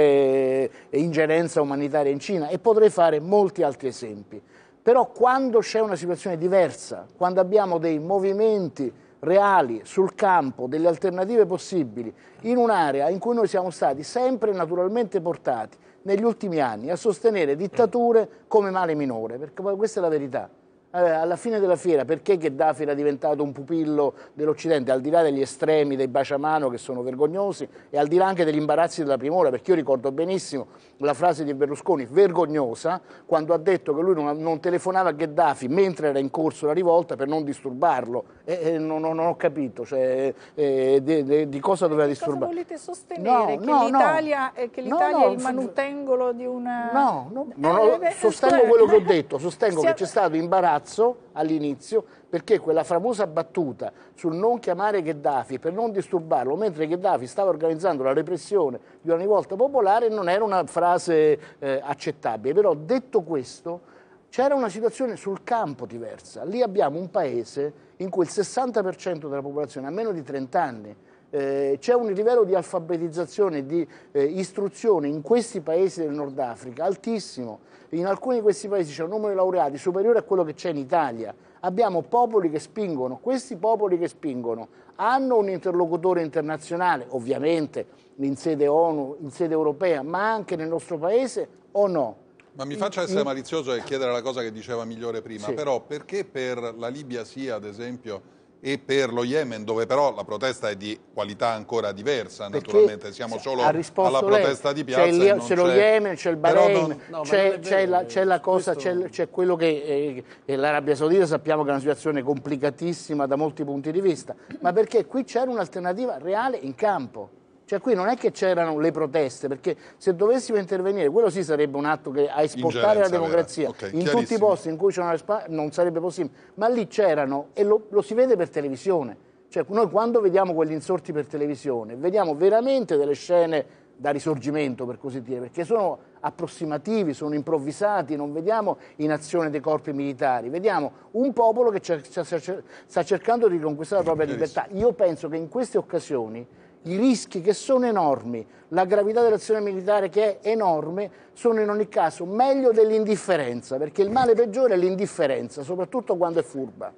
eh, ingerenza umanitaria in Cina e potrei fare molti altri esempi. Però quando c'è una situazione diversa, quando abbiamo dei movimenti reali sul campo delle alternative possibili in un'area in cui noi siamo stati sempre naturalmente portati negli ultimi anni a sostenere dittature come male minore, perché questa è la verità. Eh, alla fine della fiera, perché Gheddafi era diventato un pupillo dell'Occidente, al di là degli estremi dei baciamano che sono vergognosi e al di là anche degli imbarazzi della primora, perché io ricordo benissimo la frase di Berlusconi, vergognosa, quando ha detto che lui non, non telefonava a Gheddafi mentre era in corso la rivolta per non disturbarlo. E, e non, non, ho capito cioè, e, eh, de, de, di cosa doveva disturbare. Cosa volete sostenere? No, eh, che no, l'Italia, no. è il manutengolo di una... No, no, no, no sostengo quello che ho detto, sostengo che c'è stato imbarazzo palazzo all'inizio perché quella famosa battuta sul non chiamare Gheddafi per non disturbarlo, mentre Gheddafi stava organizzando la repressione di una rivolta popolare, non era una frase eh, accettabile. Però detto questo, c'era una situazione sul campo diversa. Lì abbiamo un paese in cui il 60% della popolazione ha meno di 30 anni eh, c'è un livello di alfabetizzazione, e di eh, istruzione in questi paesi del Nord Africa altissimo. In alcuni di questi paesi c'è un numero di laureati superiore a quello che c'è in Italia. Abbiamo popoli che spingono, questi popoli che spingono hanno un interlocutore internazionale, ovviamente in sede ONU, in sede europea, ma anche nel nostro paese o no? Ma mi faccia essere malizioso e chiedere la cosa che diceva Migliore prima, sì. però perché per la Libia sia, ad esempio, e per lo Yemen, dove però la protesta è di qualità ancora diversa, Perché naturalmente siamo solo alla protesta lei. di piazza. C'è, lo Yemen, c'è il Bahrain, no, c'è, la, la, cosa, c'è, questo... quello che eh, l'Arabia Saudita sappiamo che è una situazione complicatissima da molti punti di vista, ma perché qui c'era un'alternativa reale in campo. Cioè qui non è che c'erano le proteste, perché se dovessimo intervenire, quello sì sarebbe un atto che a esportare Ingerenza, la democrazia okay, in tutti i posti in cui c'è una non sarebbe possibile, ma lì c'erano e lo, lo si vede per televisione. Cioè, noi quando vediamo quegli insorti per televisione, vediamo veramente delle scene da risorgimento, per così dire, perché sono approssimativi, sono improvvisati, non vediamo in azione dei corpi militari, vediamo un popolo che sta cercando di riconquistare la propria libertà. Io penso che in queste occasioni i rischi che sono enormi, la gravità dell'azione militare che è enorme, sono in ogni caso meglio dell'indifferenza, perché il male peggiore è l'indifferenza, soprattutto quando è furba.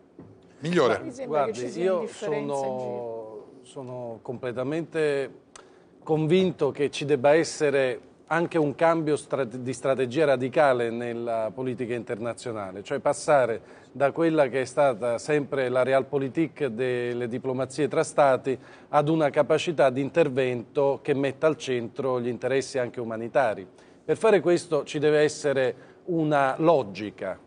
Migliore. Guardi, io sono, sono completamente convinto che ci debba essere anche un cambio di strategia radicale nella politica internazionale, cioè passare da quella che è stata sempre la realpolitik delle diplomazie tra Stati ad una capacità di intervento che metta al centro gli interessi anche umanitari. Per fare questo ci deve essere una logica,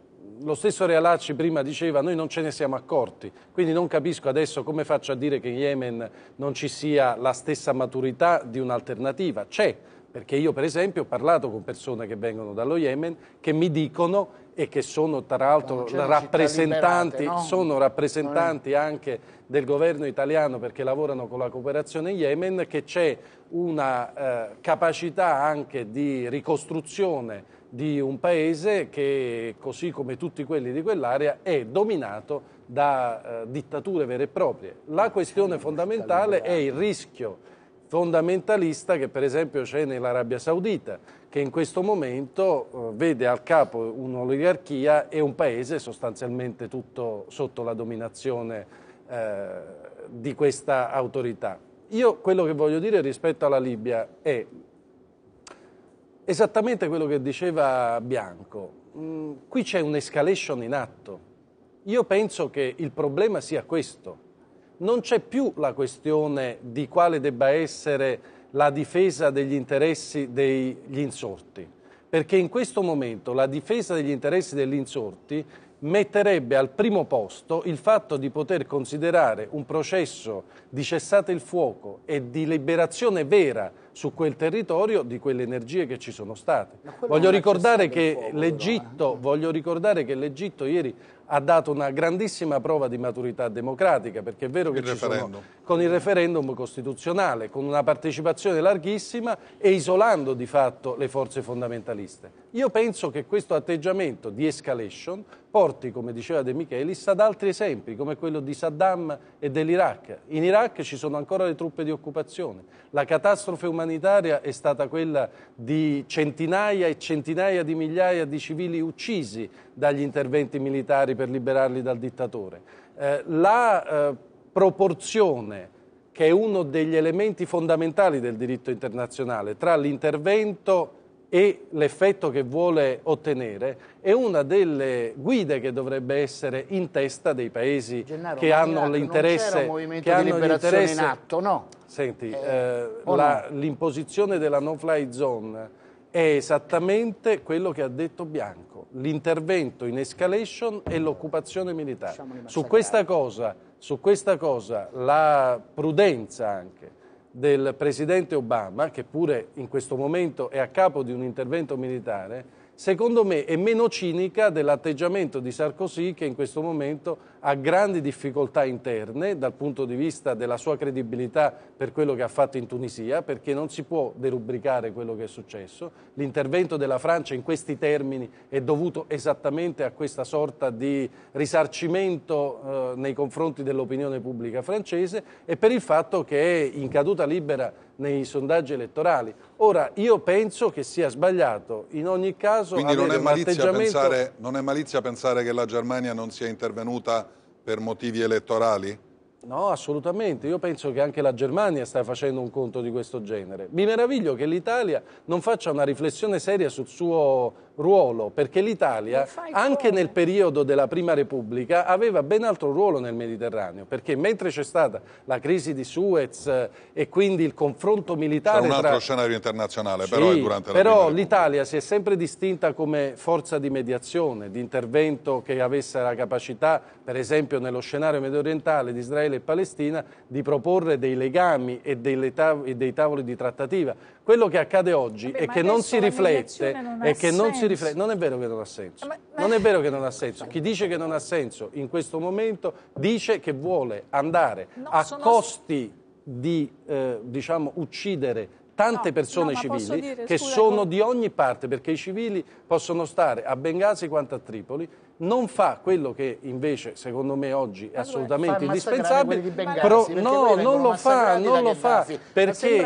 lo stesso Realacci prima diceva noi non ce ne siamo accorti, quindi non capisco adesso come faccio a dire che in Yemen non ci sia la stessa maturità di un'alternativa. C'è, perché io per esempio ho parlato con persone che vengono dallo Yemen che mi dicono e che sono tra l'altro cioè rappresentanti, liberate, no? sono rappresentanti no. anche del governo italiano perché lavorano con la cooperazione in Yemen, che c'è una eh, capacità anche di ricostruzione di un paese che, così come tutti quelli di quell'area, è dominato da eh, dittature vere e proprie. La questione fondamentale è il rischio fondamentalista che per esempio c'è nell'Arabia Saudita, che in questo momento eh, vede al capo un'oligarchia e un paese sostanzialmente tutto sotto la dominazione eh, di questa autorità. Io quello che voglio dire rispetto alla Libia è esattamente quello che diceva Bianco. Mm, qui c'è un'escalation in atto. Io penso che il problema sia questo. Non c'è più la questione di quale debba essere la difesa degli interessi degli insorti, perché in questo momento la difesa degli interessi degli insorti metterebbe al primo posto il fatto di poter considerare un processo di cessate il fuoco e di liberazione vera su quel territorio di quelle energie che ci sono state. Voglio ricordare, fuoco, eh. voglio ricordare, che l'Egitto, ieri ha dato una grandissima prova di maturità democratica, perché è vero che il ci referendum. sono con il referendum costituzionale, con una partecipazione larghissima e isolando di fatto le forze fondamentaliste. Io penso che questo atteggiamento di escalation porti, come diceva De Michelis, ad altri esempi, come quello di Saddam e dell'Iraq. In Iraq ci sono ancora le truppe di occupazione. La catastrofe umanitaria umanitaria è stata quella di centinaia e centinaia di migliaia di civili uccisi dagli interventi militari per liberarli dal dittatore. Eh, la eh, proporzione che è uno degli elementi fondamentali del diritto internazionale tra l'intervento e l'effetto che vuole ottenere è una delle guide che dovrebbe essere in testa dei paesi Gennaro, che hanno l'interesse che hanno di liberazione in atto, no? Senti, eh, eh, l'imposizione no? della no-fly zone è esattamente quello che ha detto Bianco, l'intervento in escalation e l'occupazione militare. Su questa, cosa, su questa cosa la prudenza anche del presidente Obama, che pure in questo momento è a capo di un intervento militare, secondo me è meno cinica dell'atteggiamento di Sarkozy che in questo momento ha grandi difficoltà interne dal punto di vista della sua credibilità per quello che ha fatto in Tunisia, perché non si può derubricare quello che è successo. L'intervento della Francia in questi termini è dovuto esattamente a questa sorta di risarcimento eh, nei confronti dell'opinione pubblica francese e per il fatto che è in caduta libera nei sondaggi elettorali. Ora, io penso che sia sbagliato in ogni caso Quindi non è, pensare, non è malizia pensare che la Germania non sia intervenuta per motivi elettorali? No, assolutamente. Io penso che anche la Germania stia facendo un conto di questo genere. Mi meraviglio che l'Italia non faccia una riflessione seria sul suo ruolo, perché l'Italia anche nel periodo della Prima Repubblica aveva ben altro ruolo nel Mediterraneo, perché mentre c'è stata la crisi di Suez eh, e quindi il confronto militare... C'è un altro tra... scenario internazionale, sì, però è durante la Però l'Italia si è sempre distinta come forza di mediazione, di intervento che avesse la capacità, per esempio nello scenario medio orientale di Israele e Palestina, di proporre dei legami e dei tavoli di trattativa quello che accade oggi Vabbè, è che non si riflette non è che senso. non si riflette non è vero che non ha senso ma, ma... non è vero che non ha senso chi dice che non ha senso in questo momento dice che vuole andare no, a sono... costi di eh, diciamo uccidere tante no, persone no, civili dire, che scusa, sono di ogni parte, perché i civili possono stare a Benghazi quanto a Tripoli, non fa quello che invece secondo me oggi è assolutamente indispensabile Bengasi, però no, non lo fa, non lo fa perché,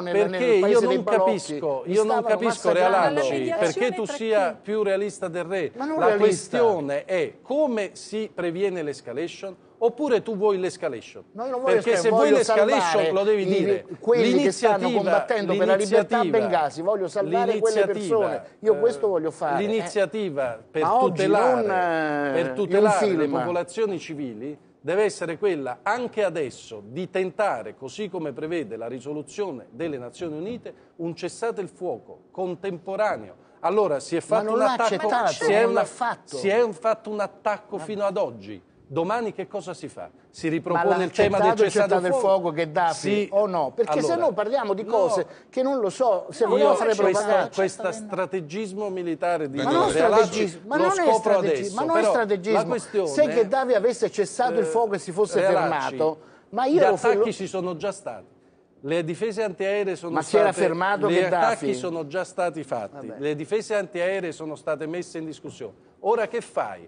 nel, perché nel io non capisco io non capisco Realacci perché tu sia più realista del re la realista. questione è come si previene l'escalation oppure tu vuoi l'escalation? No, io Perché se vuoi l'escalation lo devi dire. Quelli che stanno combattendo per la libertà a Bengasi, voglio salvare quelle persone. Io eh, questo voglio fare. Eh. L'iniziativa eh. per, tutelare, non, per tutelare le popolazioni civili deve essere quella anche adesso di tentare, così come prevede la risoluzione delle Nazioni Unite, un cessate il fuoco contemporaneo. Allora si è fatto un attacco, si è, si è fatto un attacco fino ad oggi Domani che cosa si fa? Si ripropone il tema del cessato del fuoco, fuoco che dà sì. o no? Perché allora, se no parliamo di cose no. che non lo so, se vogliamo fare propaganda. Questo strategismo militare di ma non, strategismo, ma non è strategismo, ma non è strategismo. Se Gheddafi avesse cessato eh, il fuoco e si fosse Realacci, fermato, ma io gli attacchi lo... ci sono già stati. Le difese antiaeree sono ma state... Ma Gli attacchi sono già stati fatti. Vabbè. Le difese antiaeree sono state messe in discussione. Ora che fai?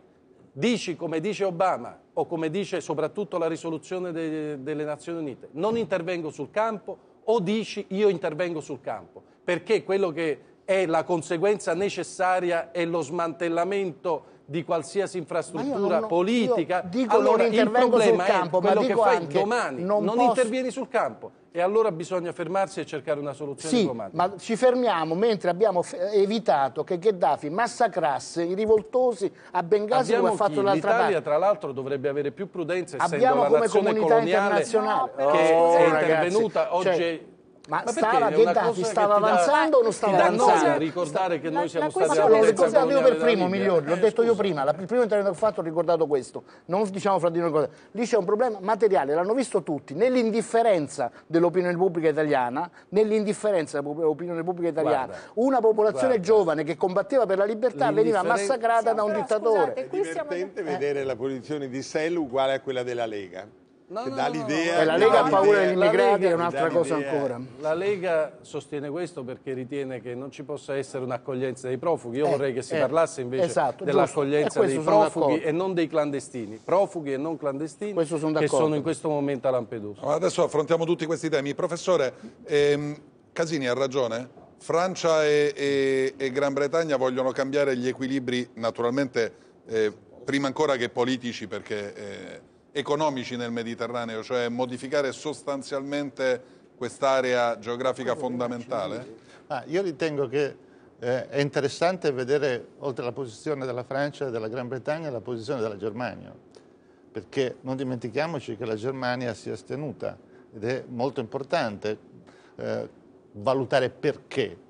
dici come dice Obama o come dice soprattutto la risoluzione de, delle Nazioni Unite, non intervengo sul campo o dici io intervengo sul campo, perché quello che è la conseguenza necessaria è lo smantellamento di qualsiasi infrastruttura non, politica, allora il problema campo, è quello che fai anche, domani, non, non posso... intervieni sul campo e allora bisogna fermarsi e cercare una soluzione sì, domani. ma ci fermiamo mentre abbiamo evitato che Gheddafi massacrasse i rivoltosi a Benghazi abbiamo come ha fatto l'altra parte. L'Italia tra l'altro dovrebbe avere più prudenza essendo abbiamo la nazione coloniale no, che oh, è intervenuta cioè, oggi... Cioè, ma, ma stava Gheddafi, stava avanzando o non stava avanzando? No, ricordare che noi siamo stati stati avanzati. Lo ricordavo io per primo, Migliori, l'ho detto io eh, prima, il primo intervento che ho fatto ho ricordato questo. Non diciamo fra di noi cosa. Lì c'è un problema materiale, l'hanno visto tutti, nell'indifferenza dell'opinione pubblica italiana, nell'indifferenza dell'opinione pubblica italiana. Guarda, una popolazione guarda. giovane che combatteva per la libertà veniva massacrata da un dittatore. Scusate, è divertente siamo... Eh. vedere eh. la posizione di Sell uguale a quella della Lega. No, che no, dà l'idea. No, la Lega ha paura degli immigrati, è un'altra cosa ancora. La Lega sostiene questo perché ritiene che non ci possa essere un'accoglienza dei profughi. Io eh, vorrei che si eh, parlasse invece esatto, dell'accoglienza dei profughi e non dei clandestini. Profughi e non clandestini sono che sono in questo momento a Lampedusa. adesso affrontiamo tutti questi temi. Professore, ehm, Casini ha ragione? Francia e, e, e, Gran Bretagna vogliono cambiare gli equilibri, naturalmente, eh, prima ancora che politici, perché eh, economici nel Mediterraneo, cioè modificare sostanzialmente quest'area geografica fondamentale? Ah, io ritengo che eh, è interessante vedere, oltre alla posizione della Francia e della Gran Bretagna, la posizione della Germania, perché non dimentichiamoci che la Germania si è astenuta ed è molto importante eh, valutare perché.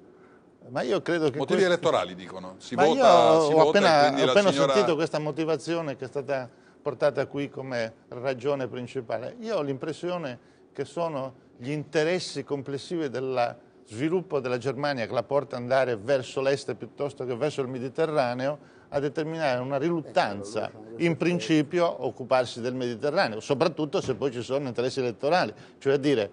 Ma io credo che Motivi questo... elettorali dicono, si Ma vota, io si ho vota, appena, ho appena signora... sentito questa motivazione che è stata portata qui come ragione principale. Io ho l'impressione che sono gli interessi complessivi dello sviluppo della Germania che la porta ad andare verso l'est piuttosto che verso il Mediterraneo a determinare una riluttanza eh, in principio a occuparsi del Mediterraneo, soprattutto se poi ci sono interessi elettorali, cioè dire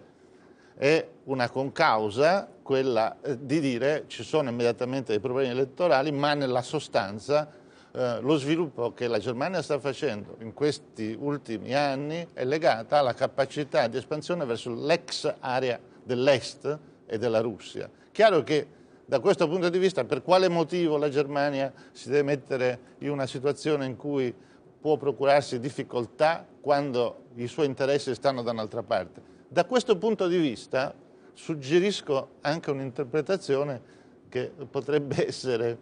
è una concausa quella eh, di dire ci sono immediatamente dei problemi elettorali, ma nella sostanza eh, lo sviluppo che la Germania sta facendo in questi ultimi anni è legata alla capacità di espansione verso l'ex area dell'Est e della Russia. Chiaro che da questo punto di vista per quale motivo la Germania si deve mettere in una situazione in cui può procurarsi difficoltà quando i suoi interessi stanno da un'altra parte. Da questo punto di vista suggerisco anche un'interpretazione che potrebbe essere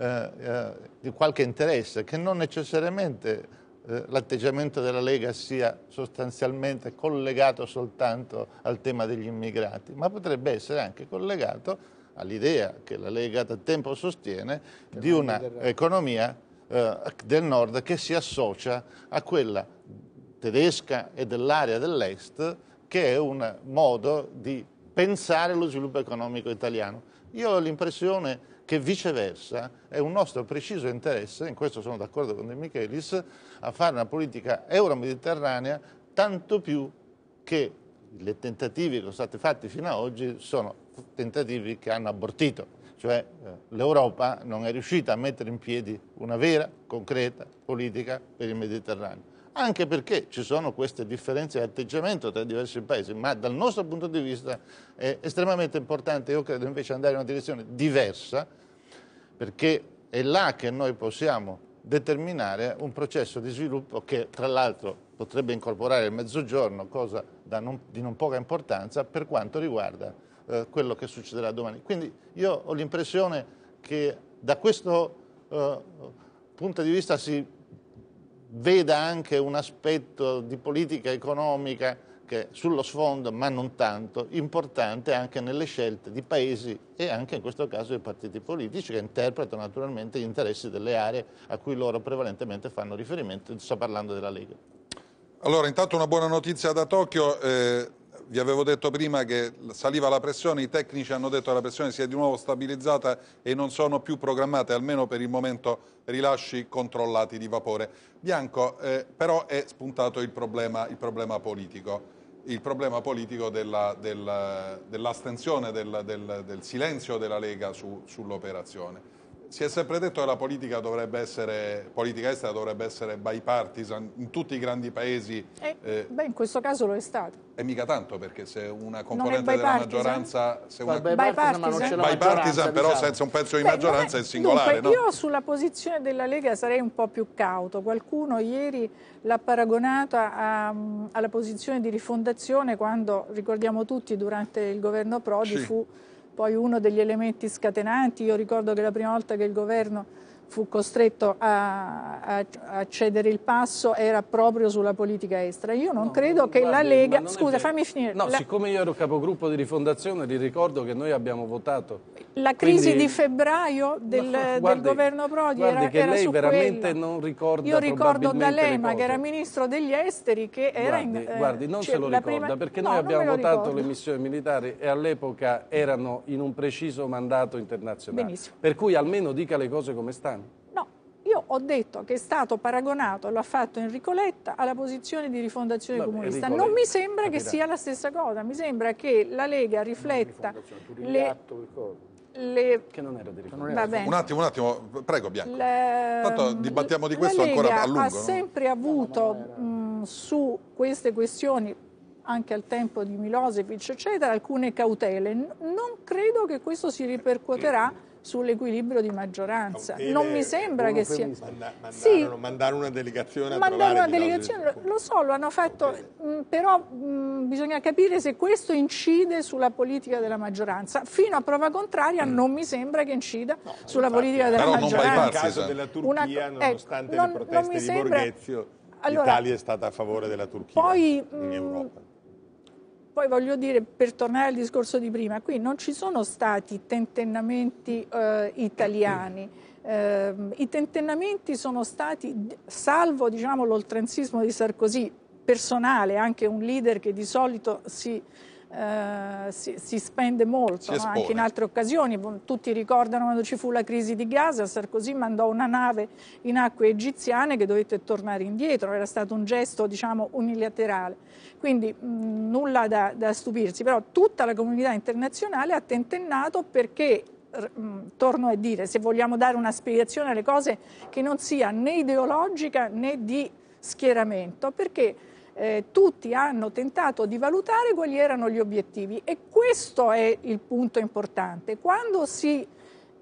eh, eh, di qualche interesse, che non necessariamente eh, l'atteggiamento della Lega sia sostanzialmente collegato soltanto al tema degli immigrati, ma potrebbe essere anche collegato all'idea che la Lega da tempo sostiene di un'economia eh, del nord che si associa a quella tedesca e dell'area dell'est che è un modo di pensare lo sviluppo economico italiano. Io ho l'impressione che viceversa è un nostro preciso interesse, in questo sono d'accordo con De Michelis, a fare una politica euro-mediterranea tanto più che le tentativi che sono stati fatti fino ad oggi sono tentativi che hanno abortito, cioè eh, l'Europa non è riuscita a mettere in piedi una vera, concreta politica per il Mediterraneo anche perché ci sono queste differenze di atteggiamento tra i diversi paesi, ma dal nostro punto di vista è estremamente importante, io credo invece andare in una direzione diversa, perché è là che noi possiamo determinare un processo di sviluppo che tra l'altro potrebbe incorporare il mezzogiorno, cosa non, di non poca importanza per quanto riguarda eh, quello che succederà domani. Quindi io ho l'impressione che da questo eh, punto di vista si veda anche un aspetto di politica economica che sullo sfondo, ma non tanto, importante anche nelle scelte di paesi e anche in questo caso dei partiti politici che interpretano naturalmente gli interessi delle aree a cui loro prevalentemente fanno riferimento, sto parlando della Lega. Allora, intanto una buona notizia da Tokyo, eh, vi avevo detto prima che saliva la pressione, i tecnici hanno detto che la pressione si è di nuovo stabilizzata e non sono più programmate, almeno per il momento, rilasci controllati di vapore. Bianco, eh, però è spuntato il problema, il problema politico il problema politico dell'astensione, del, del, del, silenzio della Lega su, sull'operazione. Si è sempre detto che la politica, essere, politica, estera dovrebbe essere bipartisan in tutti i grandi paesi. Eh, eh, beh, in questo caso lo è stato. E mica tanto, perché se una componente della maggioranza... Se una... Bipartisan, ma non c'è la bipartisan diciamo. però diciamo. senza un pezzo di beh, maggioranza è, è singolare. Dunque, no? Io sulla posizione della Lega sarei un po' più cauto. Qualcuno ieri l'ha paragonata a, alla posizione di rifondazione quando, ricordiamo tutti, durante il governo Prodi sì. fu poi uno degli elementi scatenanti. Io ricordo che la prima volta che il governo fu costretto a, a, a, cedere il passo era proprio sulla politica estera. Io non no, credo che guardi, la Lega... Scusa, fammi finire. No, la... siccome io ero capogruppo di rifondazione, vi ricordo che noi abbiamo votato... La crisi Quindi... di febbraio del, no, guardi, del governo Prodi era, che era lei veramente quello. non ricorda Io ricordo da lei, ma che era ministro degli esteri, che era guardi, in... Eh, guardi, non cioè, se lo ricorda, prima... perché no, noi abbiamo votato le missioni militari e all'epoca erano in un preciso mandato internazionale. Benissimo. Per cui almeno dica le cose come stanno. Io ho detto che è stato paragonato, lo ha fatto Enrico Letta, alla posizione di rifondazione Vabbè, comunista. Enrico non Letta, mi sembra capirà. che sia la stessa cosa, mi sembra che la Lega rifletta le... Le... Che non era di rifondazione. Un attimo, un attimo, prego Bianco. Le... Tanto ehm, dibattiamo di questo ancora a lungo. La Lega ha sempre no? avuto no, mh, su queste questioni anche al tempo di Milosevic, eccetera, alcune cautele. Non credo che questo si ripercuoterà sull'equilibrio di maggioranza. Cautele, non mi sembra che sia... Manda, mandarono, sì, mandare una delegazione a mandarono una delegazione, lo so, lo hanno fatto, mh, mm, però mh, mm, bisogna capire se questo incide sulla politica della maggioranza. Fino a prova contraria mm. non mi sembra che incida no, sulla infatti, politica della maggioranza. Però non Nel caso della eh. Turchia, una, eh, nonostante non, le proteste non di sembra, Borghezio, allora, l'Italia è stata a favore della Turchia poi, in mm, Europa. Poi voglio dire, per tornare al discorso di prima, qui non ci sono stati tentennamenti eh, italiani. Eh, I tentennamenti sono stati, salvo diciamo, l'oltrenzismo di Sarkozy, personale, anche un leader che di solito si eh, si, si, spende molto, si no? anche in altre occasioni. Boh, tutti ricordano quando ci fu la crisi di Gaza, Sarkozy mandò una nave in acque egiziane che dovette tornare indietro, era stato un gesto diciamo, unilaterale. Quindi mh, nulla da, da stupirsi, però tutta la comunità internazionale ha tentennato perché torno a dire, se vogliamo dare una spiegazione alle cose che non sia né ideologica né di schieramento, perché eh, tutti hanno tentato di valutare quali erano gli obiettivi e questo è il punto importante. Quando si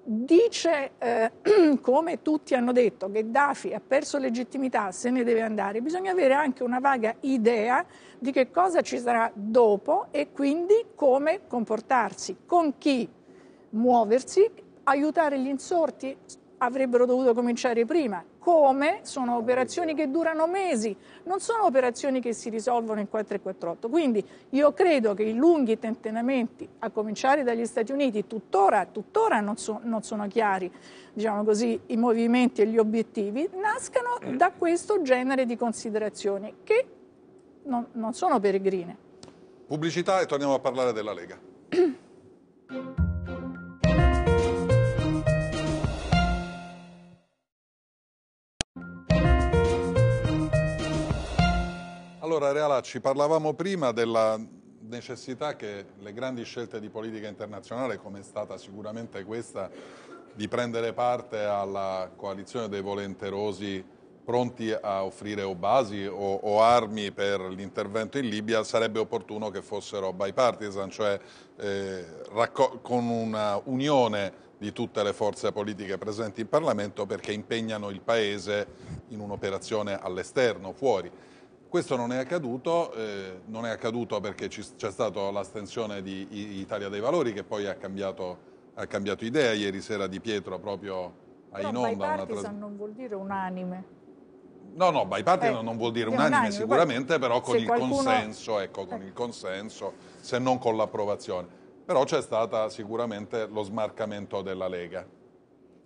dice, eh, come tutti hanno detto, che Dafi ha perso legittimità, se ne deve andare, bisogna avere anche una vaga idea di che cosa ci sarà dopo e quindi come comportarsi, con chi muoversi, aiutare gli insorti, avrebbero dovuto cominciare prima. Come? Sono operazioni che durano mesi, non sono operazioni che si risolvono in 4 448. Quindi io credo che i lunghi tentenamenti, a cominciare dagli Stati Uniti, tuttora, tuttora non, so, non, sono chiari diciamo così, i movimenti e gli obiettivi, nascano da questo genere di considerazioni che non, non sono peregrine. Pubblicità e torniamo a parlare della Lega. Allora Reala, ci parlavamo prima della necessità che le grandi scelte di politica internazionale, come è stata sicuramente questa, di prendere parte alla coalizione dei volenterosi pronti a offrire o basi o, o armi per l'intervento in Libia, sarebbe opportuno che fossero bipartisan, cioè eh, con una unione di tutte le forze politiche presenti in Parlamento perché impegnano il Paese in un'operazione all'esterno, fuori. Questo non è accaduto, eh, non è accaduto perché c'è stata l'astensione di Italia dei Valori che poi ha cambiato, ha cambiato idea ieri sera di Pietro proprio a Però Inonda. Bipartisan tra... non vuol dire unanime. No, no, bipartisan eh, non vuol dire unanime, unanime sicuramente, però con, il, qualcuno... consenso, ecco, con eh. il consenso, se non con l'approvazione. Però c'è stato sicuramente lo smarcamento della Lega.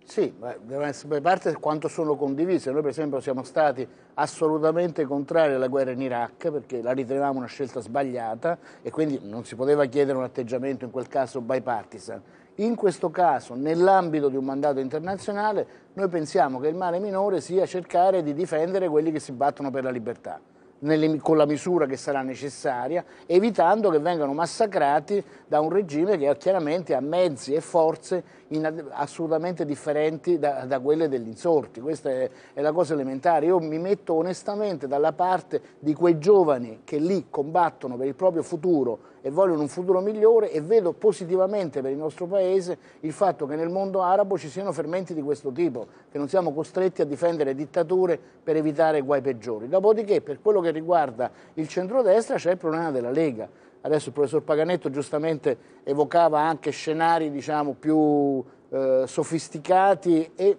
Sì, devono essere parte quanto sono condivise. Noi per esempio siamo stati assolutamente contrari alla guerra in Iraq perché la ritenevamo una scelta sbagliata e quindi non si poteva chiedere un atteggiamento in quel caso bipartisan. In questo caso, nell'ambito di un mandato internazionale, noi pensiamo che il male minore sia cercare di difendere quelli che si battono per la libertà. con la misura che sarà necessaria, evitando che vengano massacrati da un regime che chiaramente ha mezzi e forze in, assolutamente differenti da, da quelle degli insorti, questa è, è, la cosa elementare, io mi metto onestamente dalla parte di quei giovani che lì combattono per il proprio futuro e vogliono un futuro migliore e vedo positivamente per il nostro Paese il fatto che nel mondo arabo ci siano fermenti di questo tipo, che non siamo costretti a difendere dittature per evitare guai peggiori. Dopodiché per quello che riguarda il centrodestra c'è il problema della Lega Adesso il professor Paganetto giustamente evocava anche scenari diciamo, più eh, sofisticati e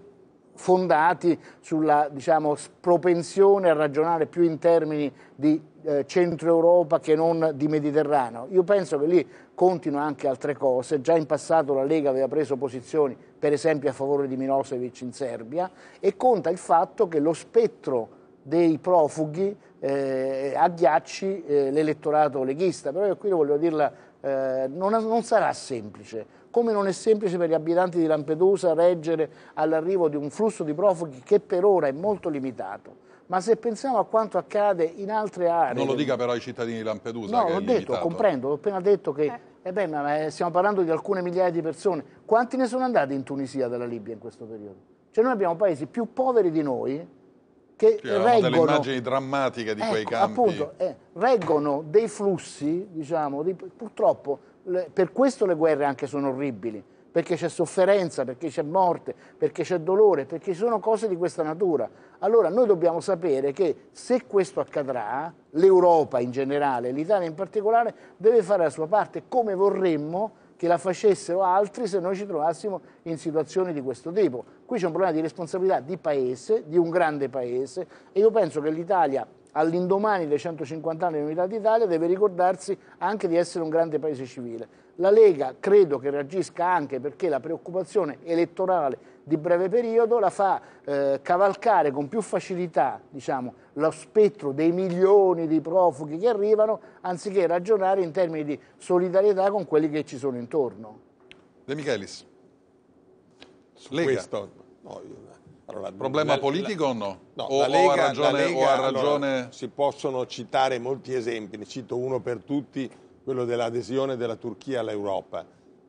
fondati sulla diciamo, propensione a ragionare più in termini di eh, centro Europa che non di Mediterraneo. Io penso che lì continua anche altre cose. Già in passato la Lega aveva preso posizioni, per esempio, a favore di Milosevic in Serbia e conta il fatto che lo spettro dei profughi eh, agghiacci eh, l'elettorato leghista, però io qui voglio dirla, eh, non, non sarà semplice, come non è semplice per gli abitanti di Lampedusa reggere all'arrivo di un flusso di profughi che per ora è molto limitato ma se pensiamo a quanto accade in altre aree... Non lo dica però ai cittadini di Lampedusa. No, l'ho detto, limitato. comprendo, l'ho appena detto che eh. Eh beh, ma eh, stiamo parlando di alcune migliaia di persone. Quanti ne sono andati in Tunisia dalla Libia in questo periodo? Cioè noi abbiamo paesi più poveri di noi che cioè, reggono... delle immagini drammatiche di ecco, quei campi. Appunto, eh, reggono dei flussi, diciamo, di, purtroppo le, per questo le guerre anche sono orribili, perché c'è sofferenza, perché c'è morte, perché c'è dolore, perché ci sono cose di questa natura. Allora noi dobbiamo sapere che se questo accadrà, l'Europa in generale, l'Italia in particolare, deve fare la sua parte come vorremmo che la facessero altri se noi ci trovassimo in situazioni di questo tipo. Qui c'è un problema di responsabilità di paese, di un grande paese e io penso che l'Italia all'indomani dei 150 anni dell'Unità d'Italia deve ricordarsi anche di essere un grande paese civile. La Lega credo che reagisca anche perché la preoccupazione elettorale di breve periodo la fa eh, cavalcare con più facilità diciamo, lo spettro dei milioni di profughi che arrivano, anziché ragionare in termini di solidarietà con quelli che ci sono intorno. De Michelis, su Lega. questo... No, io... Allora, il problema la, politico la, o no? no o, la Lega, o ha ragione, la Lega, ha ragione... Allora, si possono citare molti esempi, ne cito uno per tutti, quello dell'adesione della Turchia all'Europa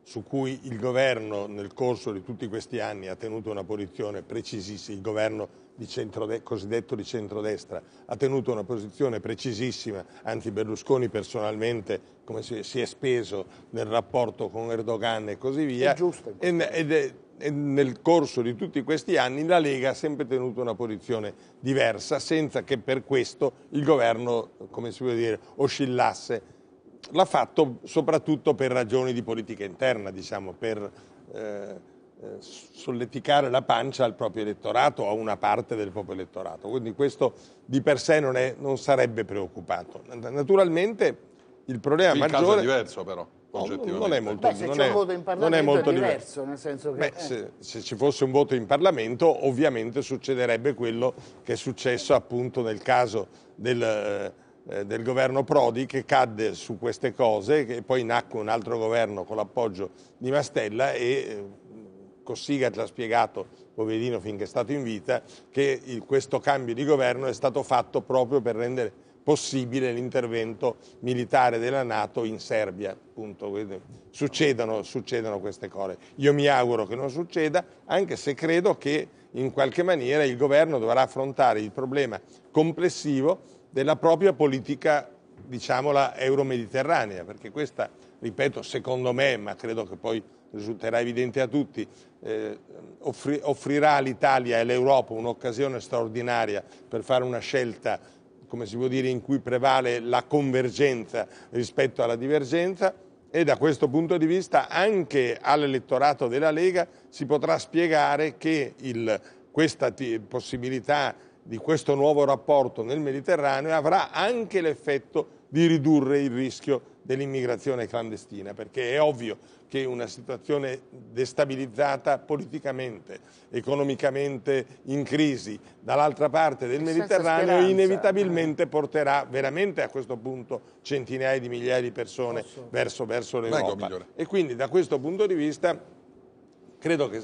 su cui il governo nel corso di tutti questi anni ha tenuto una posizione precisissima, il governo di cosiddetto di centrodestra ha tenuto una posizione precisissima, anzi Berlusconi personalmente come si, si è speso nel rapporto con Erdogan e così via. È giusto. E, ed è, e nel corso di tutti questi anni la Lega ha sempre tenuto una posizione diversa senza che per questo il governo, come si vuole dire, oscillasse l'ha fatto soprattutto per ragioni di politica interna, diciamo, per eh, eh, solleticare la pancia al proprio elettorato o a una parte del proprio elettorato. Quindi questo di per sé non, è, non sarebbe preoccupato. Naturalmente il problema il maggiore... Il caso è diverso però. No, non è molto, Beh, se non c'è è, un voto in Parlamento è, è, diverso, nel senso che... Beh, eh. se, se, ci fosse un voto in Parlamento ovviamente succederebbe quello che è successo appunto nel caso del eh, eh, del governo Prodi che cadde su queste cose e poi nacque un altro governo con l'appoggio di Mastella e eh, Cossiga ci ha spiegato, poverino finché è stato in vita, che il, questo cambio di governo è stato fatto proprio per rendere possibile l'intervento militare della Nato in Serbia. Succedono, succedono queste cose. Io mi auguro che non succeda, anche se credo che in qualche maniera il governo dovrà affrontare il problema complessivo della propria politica, diciamola, euro-mediterranea, perché questa, ripeto, secondo me, ma credo che poi risulterà evidente a tutti, eh, offri, offrirà all'Italia e all'Europa un'occasione straordinaria per fare una scelta, come si può dire, in cui prevale la convergenza rispetto alla divergenza e da questo punto di vista anche all'elettorato della Lega si potrà spiegare che il, questa possibilità di questo nuovo rapporto nel Mediterraneo avrà anche l'effetto di ridurre il rischio dell'immigrazione clandestina, perché è ovvio che una situazione destabilizzata politicamente, economicamente in crisi dall'altra parte del Mediterraneo inevitabilmente porterà veramente a questo punto centinaia di migliaia di persone Posso... verso, verso l'Europa. E quindi da questo punto di vista credo che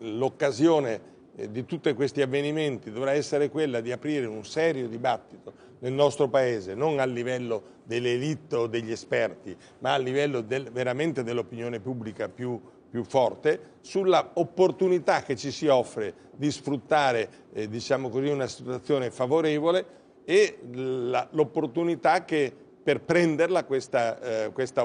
l'occasione eh, di tutti questi avvenimenti dovrà essere quella di aprire un serio dibattito nel nostro Paese, non a livello dell'elite o degli esperti, ma a livello del, veramente dell'opinione pubblica più, più forte, sulla opportunità che ci si offre di sfruttare eh, diciamo così, una situazione favorevole e l'opportunità che per prenderla questa, eh, questa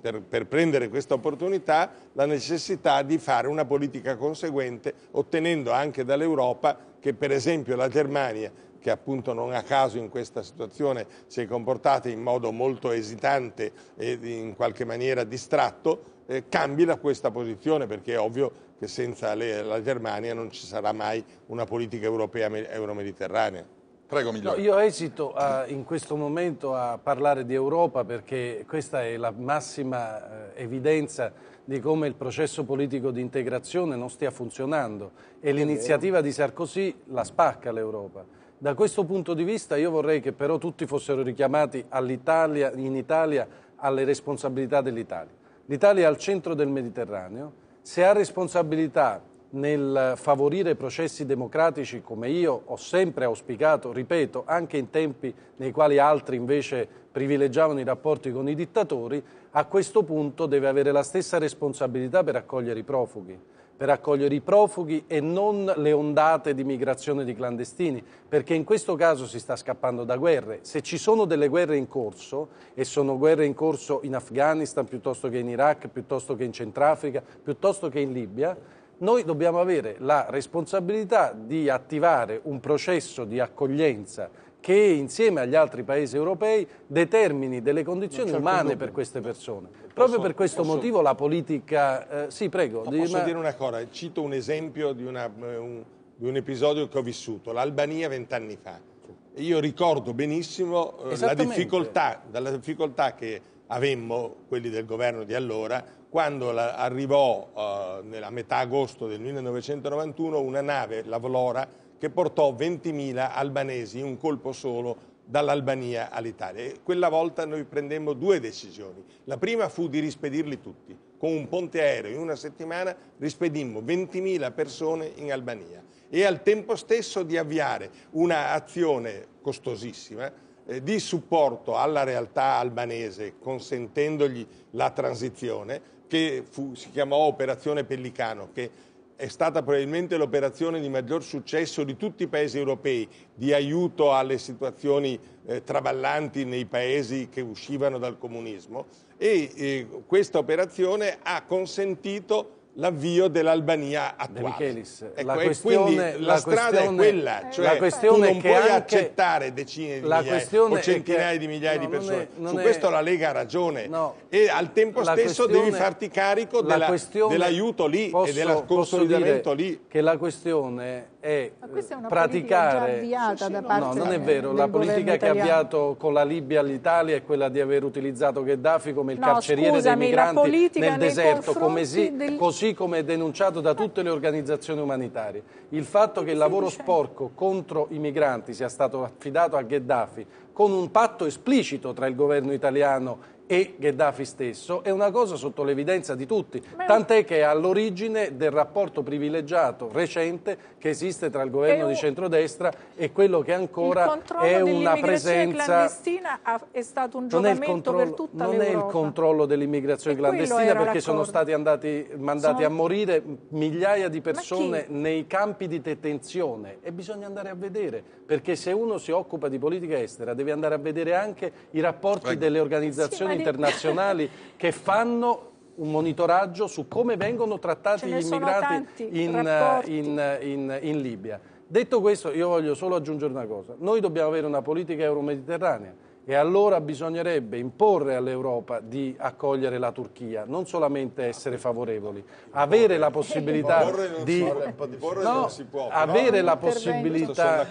per, per, prendere questa opportunità la necessità di fare una politica conseguente ottenendo anche dall'Europa che per esempio la Germania che appunto non a caso in questa situazione si è comportata in modo molto esitante e in qualche maniera distratto, eh, cambi da questa posizione perché è ovvio che senza le, la Germania non ci sarà mai una politica europea euromediterranea. Prego, no, io esito a, in questo momento a parlare di Europa perché questa è la massima eh, evidenza di come il processo politico di integrazione non stia funzionando e l'iniziativa di Sarkozy la spacca l'Europa. Da questo punto di vista io vorrei che però tutti fossero richiamati all'Italia, in Italia alle responsabilità dell'Italia. L'Italia è al centro del Mediterraneo, se ha responsabilità nel favorire processi democratici come io ho sempre auspicato, ripeto, anche in tempi nei quali altri invece privilegiavano i rapporti con i dittatori, a questo punto deve avere la stessa responsabilità per accogliere i profughi per accogliere i profughi e non le ondate di migrazione di clandestini, perché in questo caso si sta scappando da guerre. Se ci sono delle guerre in corso, e sono guerre in corso in Afghanistan piuttosto che in Iraq, piuttosto che in Centrafrica, piuttosto che in Libia, noi dobbiamo avere la responsabilità di attivare un processo di accoglienza che insieme agli altri paesi europei determini delle condizioni umane dubbio. per queste persone. Posso, Proprio per questo posso, motivo la politica... Eh, sì, prego. No, di, posso ma... dire una cosa, cito un esempio di, una, eh, un, di un episodio che ho vissuto, l'Albania vent'anni fa. Io ricordo benissimo eh, la difficoltà, dalla difficoltà che avemmo, quelli del governo di allora, quando la, arrivò eh, nella metà agosto del 1991 una nave, la Vlora, che portò 20.000 albanesi in un colpo solo dall'Albania all'Italia. quella volta noi prendemmo due decisioni. La prima fu di rispedirli tutti. Con un ponte aereo in una settimana rispedimmo 20.000 persone in Albania e al tempo stesso di avviare un'azione costosissima eh, di supporto alla realtà albanese, consentendogli la transizione, che fu, si chiamò Operazione Pellicano, che è stata probabilmente l'operazione di maggior successo di tutti i paesi europei, di aiuto alle situazioni eh, traballanti nei paesi che uscivano dal comunismo e eh, questa operazione ha consentito l'avvio dell'Albania attuale. De ecco, la quindi la, la strada è quella, cioè la questione tu non puoi anche, accettare decine di migliaia o centinaia che, di migliaia no, di persone. Non è, non Su è, questo la Lega ha ragione no, e al tempo stesso devi farti carico dell'aiuto lì posso, e del consolidamento lì. Che la questione è, è una praticare... Avviata sì, da parte no, non è vero, la politica che ha avviato con la Libia l'Italia è quella di aver utilizzato Gheddafi come il carceriere dei migranti nel deserto, così così come è denunciato da tutte le organizzazioni umanitarie. Il fatto che il lavoro sporco contro i migranti sia stato affidato a Gheddafi con un patto esplicito tra il governo italiano e Gheddafi stesso è una cosa sotto l'evidenza di tutti, tant'è che è all'origine del rapporto privilegiato recente che esiste tra il governo di centrodestra e quello che ancora è una presenza clandestina è stato un giocamento per tutta l'Europa. Non è il controllo dell'immigrazione clandestina perché sono stati andati, mandati sono... a morire migliaia di persone nei campi di detenzione e bisogna andare a vedere perché se uno si occupa di politica estera deve andare a vedere anche i rapporti Vai. delle organizzazioni sì, internazionali che fanno un monitoraggio su come vengono trattati gli immigrati in, eh, in, eh, in, eh, in Libia. Detto questo, io voglio solo aggiungere una cosa. Noi dobbiamo avere una politica euromediterranea e allora bisognerebbe imporre all'Europa di accogliere la Turchia, non solamente essere favorevoli, avere la possibilità di no, avere la possibilità,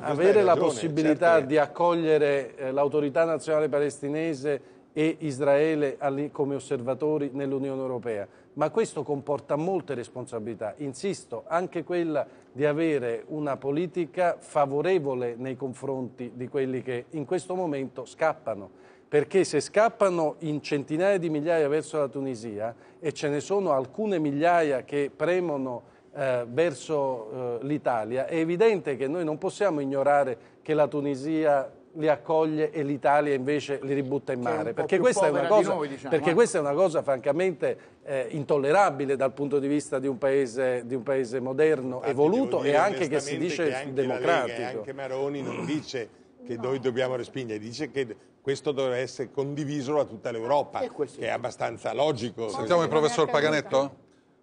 avere la possibilità certo di accogliere l'autorità nazionale palestinese e Israele come osservatori nell'Unione Europea, ma questo comporta molte responsabilità, insisto, anche quella di avere una politica favorevole nei confronti di quelli che in questo momento scappano perché se scappano in centinaia di migliaia verso la Tunisia e ce ne sono alcune migliaia che premono eh, verso eh, l'Italia, è evidente che noi non possiamo ignorare che la Tunisia li accoglie e l'Italia invece li ributta in mare. Perché, questa è, cosa, noi, diciamo, perché eh. questa è una cosa, francamente eh, intollerabile dal punto di vista di un paese, di un paese moderno, Infatti, evoluto e anche che si dice che anche democratico. Lega, anche Maroni non dice che no. noi dobbiamo respingere, dice che questo dovrà essere condiviso da tutta l'Europa, che è abbastanza logico. Sentiamo il professor Paganetto?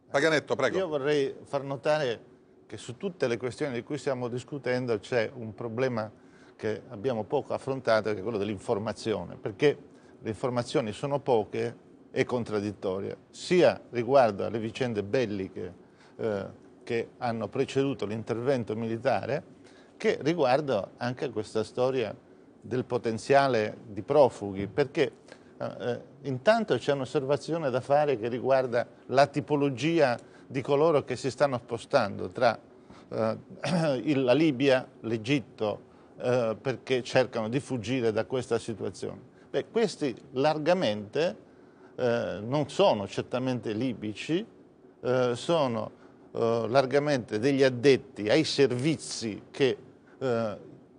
Paganetto, prego. Io vorrei far notare che su tutte le questioni di cui stiamo discutendo c'è un problema che abbiamo poco affrontato, che è quello dell'informazione, perché le informazioni sono poche e contraddittorie, sia riguardo alle vicende belliche eh, che hanno preceduto l'intervento militare, che riguardo anche a questa storia del potenziale di profughi, perché eh, eh intanto c'è un'osservazione da fare che riguarda la tipologia di coloro che si stanno spostando tra eh, la Libia, l'Egitto, eh, perché cercano di fuggire da questa situazione. Beh, questi largamente eh, non sono certamente libici, eh, sono eh, largamente degli addetti ai servizi che eh,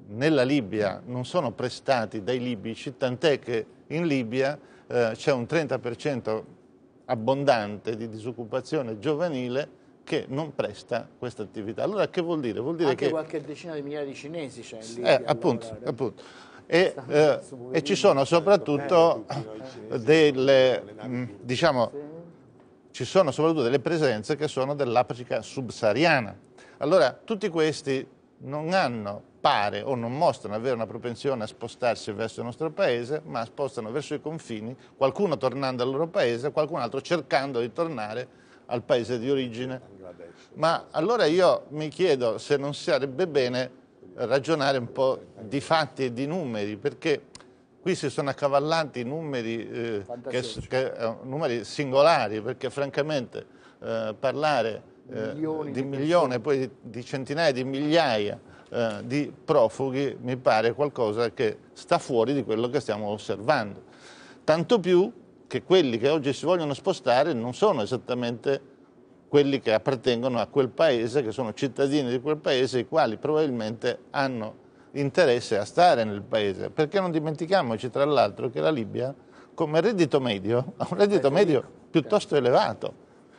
nella Libia non sono prestati dai libici, tant'è che in Libia eh, c'è un 30% abbondante di disoccupazione giovanile che non presta questa attività. Allora che vuol dire? Vuol dire Anche che qualche decina di migliaia di cinesi c'è cioè, lì. Eh, appunto, appunto. E, eh, e, ci sono eh, soprattutto delle, mm, diciamo, ci sono soprattutto delle presenze che sono dell'Africa subsahariana. Allora, tutti questi non hanno, pare, o non mostrano avere una propensione a spostarsi verso il nostro paese, ma spostano verso i confini, qualcuno tornando al loro paese, qualcun altro cercando di tornare al paese di origine. Ma allora io mi chiedo se non sarebbe bene ragionare un po' di fatti e di numeri, perché qui si sono accavallati numeri, eh, che, che, eh, numeri singolari, perché francamente eh, parlare eh, milioni di milioni e poi di, di, centinaia di migliaia eh, di profughi mi pare qualcosa che sta fuori di quello che stiamo osservando. Tanto più che quelli che oggi si vogliono spostare non sono esattamente quelli che appartengono a quel paese, che sono cittadini di quel paese, i quali probabilmente hanno interesse a stare nel paese. Perché non dimentichiamoci, tra l'altro, che la Libia, come reddito medio, ha un reddito medio piuttosto elevato.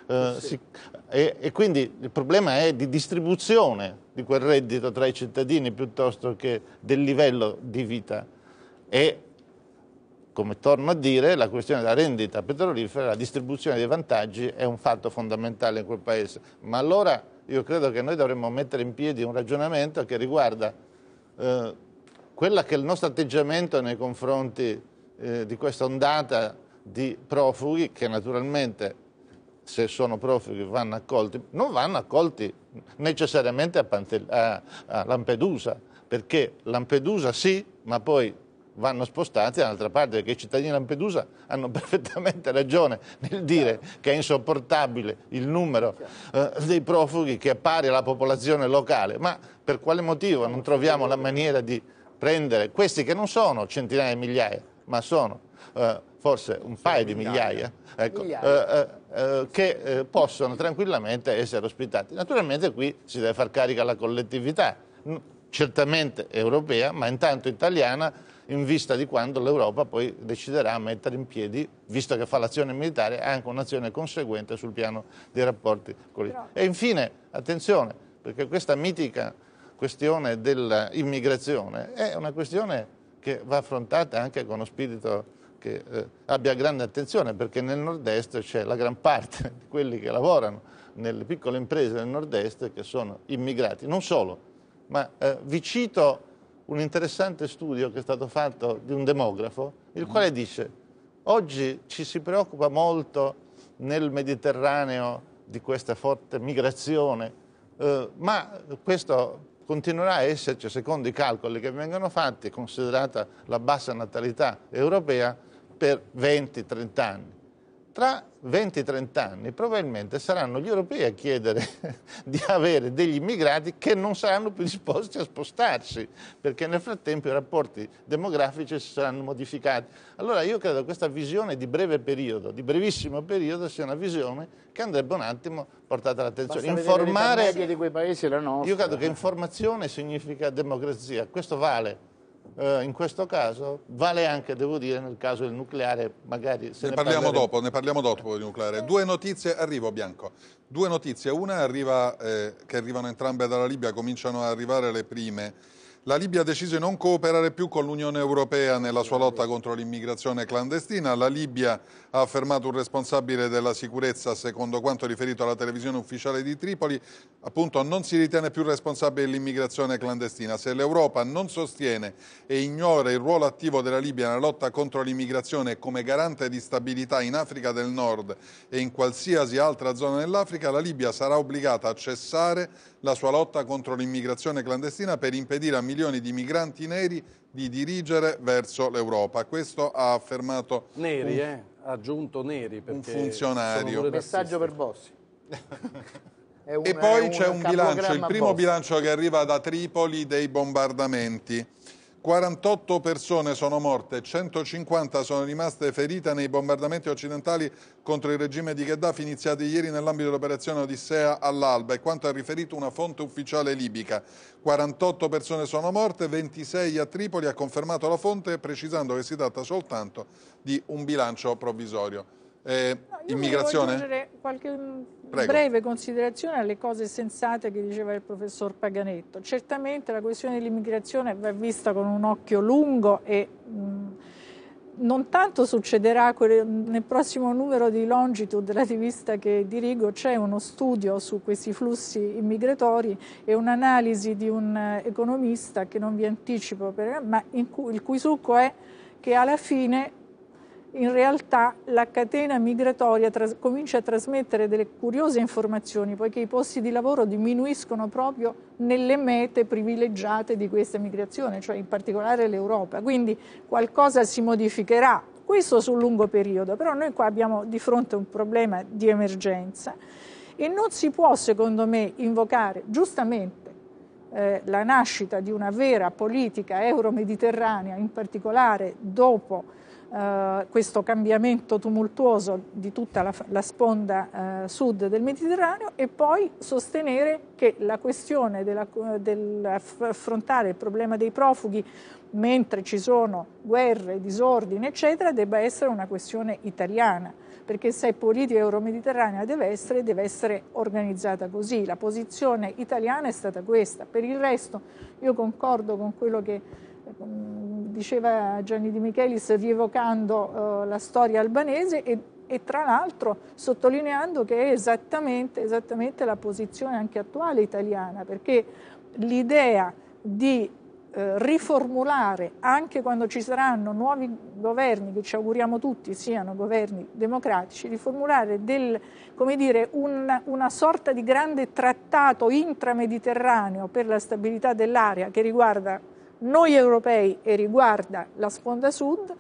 Eh, eh si, e, e quindi il problema è di distribuzione di quel reddito tra i cittadini piuttosto che del livello di vita. E come torno a dire, la questione della rendita petrolifera, la distribuzione dei vantaggi è un fatto fondamentale in quel paese. Ma allora io credo che noi dovremmo mettere in piedi un ragionamento che riguarda eh, quella che è il nostro atteggiamento nei confronti eh, di questa ondata di profughi che naturalmente se sono profughi vanno accolti, non vanno accolti necessariamente a, Pante a, a Lampedusa, perché Lampedusa sì, ma poi vanno spostati dall'altra parte, perché i cittadini di Lampedusa hanno perfettamente ragione nel dire che è insopportabile il numero eh, dei profughi che è pari alla popolazione locale, ma per quale motivo non troviamo la maniera di prendere questi che non sono centinaia di migliaia, ma sono eh, forse un paio di migliaia, ecco, eh, eh, eh, che eh, possono tranquillamente essere ospitati. Naturalmente qui si deve far carica la collettività, certamente europea, ma intanto italiana, in vista di quando l'Europa poi deciderà a mettere in piedi, visto che fa l'azione militare, anche un'azione conseguente sul piano dei rapporti con l'Italia. E infine, attenzione, perché questa mitica questione dell'immigrazione è una questione che va affrontata anche con uno spirito che eh, abbia grande attenzione perché nel nord-est c'è la gran parte di quelli che lavorano nelle piccole imprese del nord-est che sono immigrati, non solo, ma eh, vi cito un interessante studio che è stato fatto di un demografo, il quale dice oggi ci si preoccupa molto nel Mediterraneo di questa forte migrazione, eh, ma questo continuerà a esserci, secondo i calcoli che vengono fatti, considerata la bassa natalità europea, per 20-30 anni tra 20-30 anni probabilmente saranno gli europei a chiedere di avere degli immigrati che non saranno più disposti a spostarsi, perché nel frattempo i rapporti demografici si saranno modificati. Allora io credo che questa visione di breve periodo, di brevissimo periodo, sia una visione che andrebbe un attimo portata all'attenzione. Informare... Di quei paesi la nostra. Io credo che eh. informazione significa democrazia, questo vale eh, in questo caso vale anche, devo dire, nel caso del nucleare, magari se ne, ne parliamo parleremo. dopo, ne parliamo dopo del nucleare. Due notizie, arrivo Bianco. Due notizie, una arriva, eh, che arrivano entrambe dalla Libia, cominciano ad arrivare le prime la Libia ha deciso di non cooperare più con l'Unione Europea nella sua lotta contro l'immigrazione clandestina. La Libia ha affermato un responsabile della sicurezza, secondo quanto riferito alla televisione ufficiale di Tripoli, appunto non si ritiene più responsabile dell'immigrazione clandestina. Se l'Europa non sostiene e ignora il ruolo attivo della Libia nella lotta contro l'immigrazione come garante di stabilità in Africa del Nord e in qualsiasi altra zona dell'Africa, la Libia sarà obbligata a cessare la sua lotta contro l'immigrazione clandestina per impedire a milioni di migranti neri di dirigere verso l'Europa. Questo ha affermato... Neri, un, eh? Ha aggiunto neri perché... Un funzionario. Un messaggio per Bossi. un, e poi c'è un bilancio, il primo Bossi. bilancio che arriva da Tripoli dei bombardamenti. 48 persone sono morte, 150 sono rimaste ferite nei bombardamenti occidentali contro il regime di Gheddafi iniziati ieri nell'ambito dell'operazione Odissea all'Alba e quanto ha riferito una fonte ufficiale libica. 48 persone sono morte, 26 a Tripoli ha confermato la fonte precisando che si tratta soltanto di un bilancio provvisorio. Eh, no, immigrazione? qualche Prego. breve considerazione alle cose sensate che diceva il professor Paganetto. Certamente la questione dell'immigrazione va vista con un occhio lungo e... Mh, non tanto succederà nel prossimo numero di Longitude, la rivista che dirigo, c'è uno studio su questi flussi immigratori e un'analisi di un eh, economista che non vi anticipo, ma il cui succo è che alla fine in realtà la catena migratoria tras- comincia a trasmettere delle curiose informazioni, poiché i posti di lavoro diminuiscono proprio nelle mete privilegiate di questa migrazione, cioè in particolare l'Europa. Quindi qualcosa si modificherà, questo sul lungo periodo, però noi qua abbiamo di fronte un problema di emergenza e non si può, secondo me, invocare giustamente eh, la nascita di una vera politica euro-mediterranea, in particolare dopo eh, questo cambiamento tumultuoso di tutta la, la sponda eh, sud del Mediterraneo e poi sostenere che la questione dell'affrontare del il problema dei profughi mentre ci sono guerre, disordini, eccetera, debba essere una questione italiana, perché se politica euromediterranea deve essere, deve essere organizzata così. La posizione italiana è stata questa. Per il resto io concordo con quello che Mm, diceva Gianni Di Michelis rievocando eh, la storia albanese e, e tra l'altro sottolineando che è esattamente, esattamente, la posizione anche attuale italiana, perché l'idea di eh, riformulare anche quando ci saranno nuovi governi, che ci auguriamo tutti siano governi democratici, riformulare del, dire, un, una sorta di grande trattato intramediterraneo per la stabilità dell'area che riguarda noi europei e riguarda la sponda sud,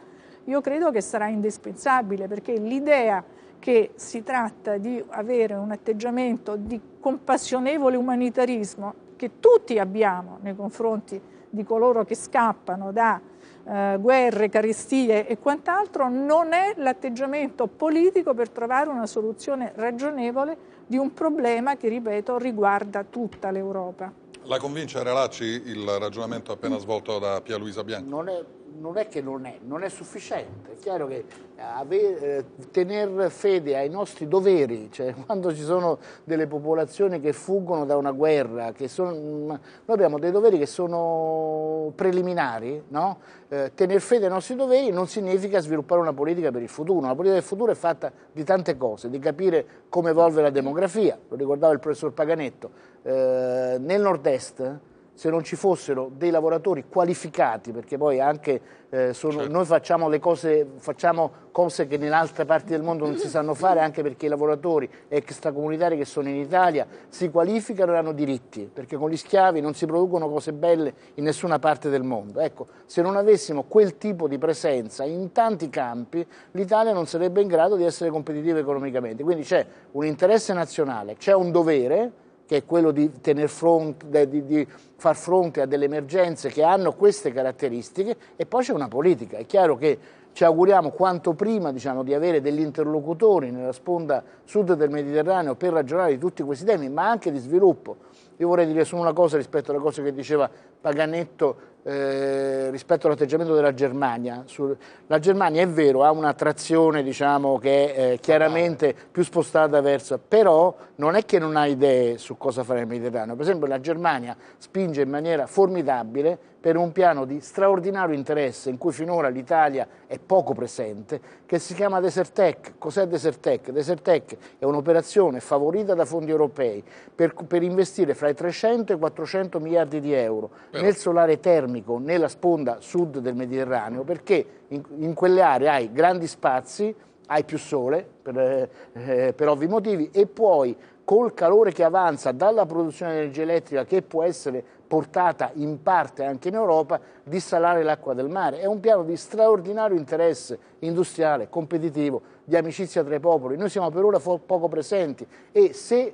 io credo che sarà indispensabile perché l'idea che si tratta di avere un atteggiamento di compassionevole umanitarismo che tutti abbiamo nei confronti di coloro che scappano da eh, guerre, carestie e quant'altro, non è l'atteggiamento politico per trovare una soluzione ragionevole di un problema che, ripeto, riguarda tutta l'Europa. La convince Relacci il ragionamento appena svolto da Pia Luisa Bianco? Non è non è che non è, non è sufficiente. È chiaro che eh, avere, eh, tener fede ai nostri doveri, cioè quando ci sono delle popolazioni che fuggono da una guerra, sono, mm, noi abbiamo dei doveri che sono preliminari, no? eh, tener fede ai nostri doveri non significa sviluppare una politica per il futuro, la politica del futuro è fatta di tante cose, di capire come evolve la demografia, lo ricordava il professor Paganetto, eh, nel nord-est se non ci fossero dei lavoratori qualificati, perché poi anche eh, sono, certo. noi facciamo, cose, facciamo, cose, che in altre parti del mondo non si sanno fare, anche perché i lavoratori extracomunitari che sono in Italia si qualificano e hanno diritti, perché con gli schiavi non si producono cose belle in nessuna parte del mondo. Ecco, se non avessimo quel tipo di presenza in tanti campi, l'Italia non sarebbe in grado di essere competitiva economicamente. Quindi c'è un interesse nazionale, c'è un dovere che è quello di, fronte, di, di, far fronte a delle emergenze che hanno queste caratteristiche e poi c'è una politica. È chiaro che ci auguriamo quanto prima diciamo, di avere degli interlocutori nella sponda sud del Mediterraneo per ragionare di tutti questi temi, ma anche di sviluppo. Io vorrei dire solo una cosa rispetto alla cosa che diceva Paganetto eh, rispetto all'atteggiamento della Germania. Sul, la Germania è vero, ha un'attrazione diciamo, che è eh, chiaramente più spostata verso, però non è che non ha idee su cosa fare nel Mediterraneo. Per esempio la Germania spinge in maniera formidabile per un piano di straordinario interesse in cui finora l'Italia è poco presente, che si chiama Desertec. Cos'è Desertec? Desertec è un'operazione favorita da fondi europei per, per, investire fra i 300 e i 400 miliardi di euro Però. nel solare termico nella sponda sud del Mediterraneo, perché in, in quelle aree hai grandi spazi, hai più sole per, eh, per ovvi motivi e puoi col calore che avanza dalla produzione di energia elettrica che può essere portata in parte anche in Europa, di salare l'acqua del mare. È un piano di straordinario interesse industriale, competitivo, di amicizia tra i popoli. Noi siamo per ora poco presenti e se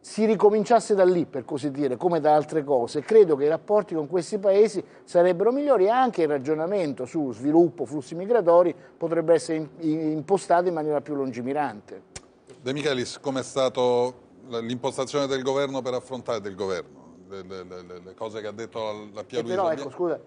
si ricominciasse da lì, per così dire, come da altre cose, credo che i rapporti con questi paesi sarebbero migliori e anche il ragionamento su sviluppo, flussi migratori potrebbe essere impostato in maniera più lungimirante. De Michelis, com'è stata l'impostazione del governo per affrontare del governo? le, le, le cose che ha detto la Pia Luisa. Però, ecco, scusa,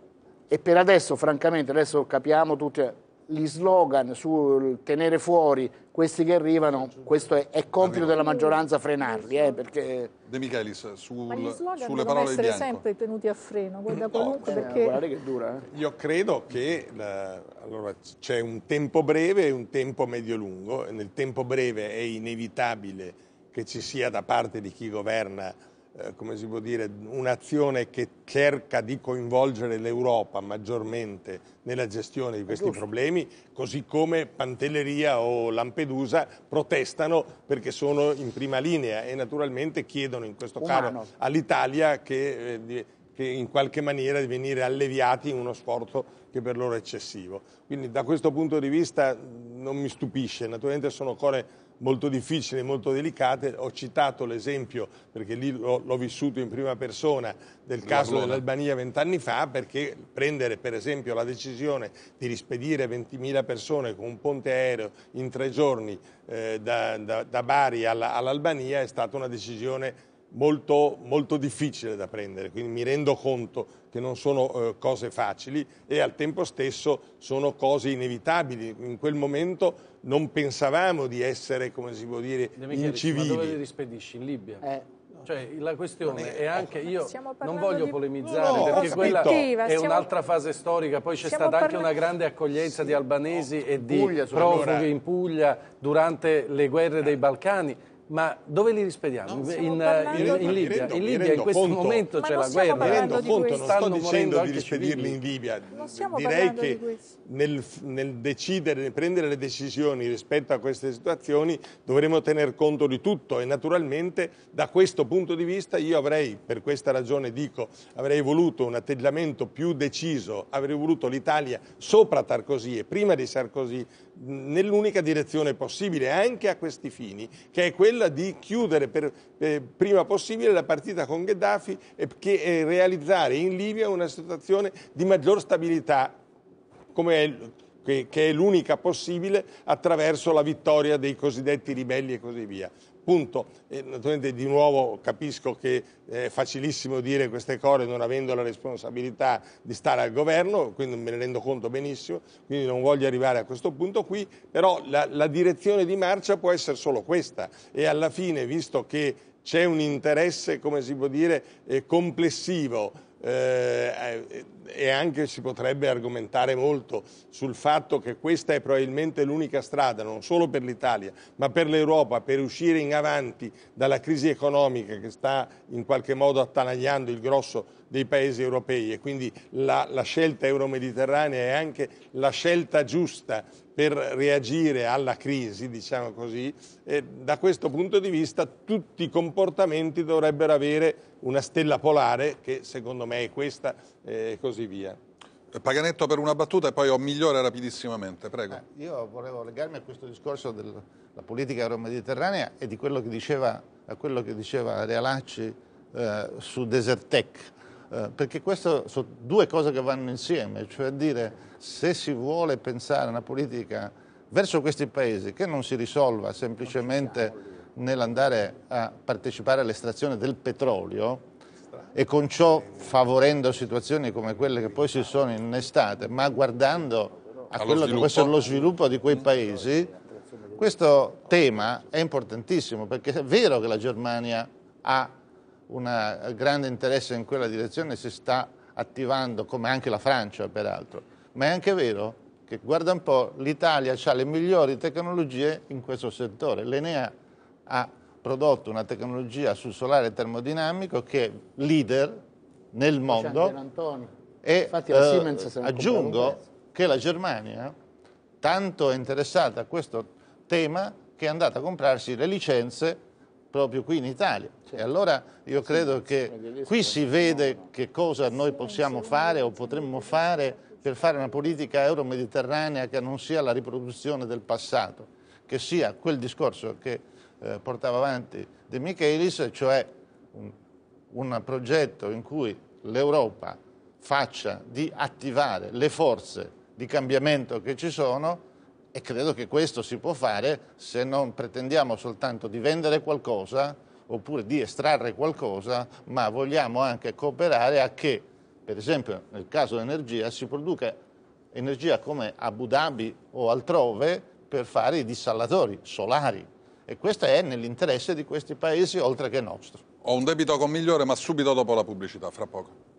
e per adesso, francamente, adesso capiamo tutti gli slogan sul tenere fuori questi che arrivano, questo è, è compito della maggioranza frenarli. Eh, perché... De Michelis, sul, Ma gli slogan sulle parole essere sempre tenuti a freno, guarda comunque no, eh, perché... Guarda che dura. Eh. Io credo che eh, allora, c'è un tempo breve e un tempo medio-lungo. Nel tempo breve è inevitabile che ci sia da parte di chi governa eh, come si può dire, un'azione che cerca di coinvolgere l'Europa maggiormente nella gestione di questi problemi, così come Pantelleria o Lampedusa protestano perché sono in prima linea e naturalmente chiedono in questo Umano. caso all'Italia che, eh, che in qualche maniera di venire alleviati in uno sforzo che per loro è eccessivo. Quindi da questo punto di vista non mi stupisce, naturalmente sono Core molto difficili, e molto delicate. Ho citato l'esempio, perché lì l'ho vissuto in prima persona, del caso dell'Albania vent'anni fa, perché prendere per esempio la decisione di rispedire 20.000 persone con un ponte aereo in tre giorni eh, da, da, da, Bari all'Albania è stata una decisione molto, molto difficile da prendere, quindi mi rendo conto che non sono eh, cose facili e al tempo stesso sono cose inevitabili. In quel momento non pensavamo di essere, come si può dire, incivili. Ma dove li rispedisci? In Libia? Eh. Cioè, la questione è, anche io non voglio di... polemizzare no, perché quella è un'altra fase storica poi c'è stata parlando... anche una grande accoglienza sì. di albanesi e di Puglia, profughi allora... in Puglia durante le guerre dei Balcani ma dove li rispediamo? Eh, in, in, in, Libia, in, Libia in questo conto, momento c'è la guerra. Mi rendo conto, non sto dicendo di rispedirli in Libia. Direi che nel, nel, decidere, nel prendere le decisioni rispetto a queste situazioni dovremo tener conto di tutto e naturalmente da questo punto di vista io avrei, per questa ragione dico, avrei voluto un atteggiamento più deciso, avrei voluto l'Italia sopra Sarkozy e prima di Sarkozy, nell'unica direzione possibile anche a questi fini, che è quella di chiudere per, eh, prima possibile la partita con Gheddafi e che, realizzare in Libia una situazione di maggior stabilità che, è l'unica possibile attraverso la vittoria dei cosiddetti ribelli e così via punto. E, naturalmente di nuovo capisco che eh, è facilissimo dire queste cose non avendo la responsabilità di stare al governo, quindi me ne rendo conto benissimo, quindi non voglio arrivare a questo punto qui, però la, la direzione di marcia può essere solo questa e alla fine, visto che c'è un interesse, come si può dire, eh, complessivo eh, eh, e anche si potrebbe argomentare molto sul fatto che questa è probabilmente l'unica strada, non solo per l'Italia, ma per l'Europa, per uscire in avanti dalla crisi economica che sta in qualche modo attanagliando il grosso dei paesi europei e quindi la, la scelta euromediterranea è anche la scelta giusta per reagire alla crisi, diciamo così, e da questo punto di vista tutti i comportamenti dovrebbero avere una stella polare che secondo me è questa e così via. Paganetto per una battuta e poi ho migliore rapidissimamente, prego. Ah, io volevo legarmi a questo discorso della politica euromediterranea e di quello che diceva, a quello che diceva Realacci eh, su Desertec. Eh, perché queste sono due cose che vanno insieme, cioè dire se si vuole pensare a una politica verso questi paesi che non si risolva semplicemente nell'andare a partecipare all'estrazione del petrolio e con ciò favorendo situazioni come quelle che poi si sono innestate, ma guardando a quello che può essere lo sviluppo di quei paesi, questo tema è importantissimo perché è vero che la Germania ha un eh, grande interesse in quella direzione, si sta attivando, come anche la Francia peraltro. Ma è anche vero che, guarda un po', l'Italia ha le migliori tecnologie in questo settore. L'Enea ha prodotto una tecnologia sul solare termodinamico che è leader nel mondo e eh, aggiungo che la Germania tanto è interessata a questo tema che è andata a comprarsi le licenze proprio qui in Italia. E cioè, allora io credo che qui si vede che cosa noi possiamo fare o potremmo fare per fare una politica euro-mediterranea che non sia la riproduzione del passato, che sia quel discorso che eh, portava avanti De Michelis, cioè un, un progetto in cui l'Europa faccia di attivare le forze di cambiamento che ci sono e credo che questo si può fare se non pretendiamo soltanto di vendere qualcosa oppure di estrarre qualcosa, ma vogliamo anche cooperare a che, per esempio nel caso dell'energia, si produca energia come Abu Dhabi o altrove per fare i dissalatori solari. E questo è nell'interesse di questi paesi oltre che nostro. Ho un debito con migliore, ma subito dopo la pubblicità, fra poco.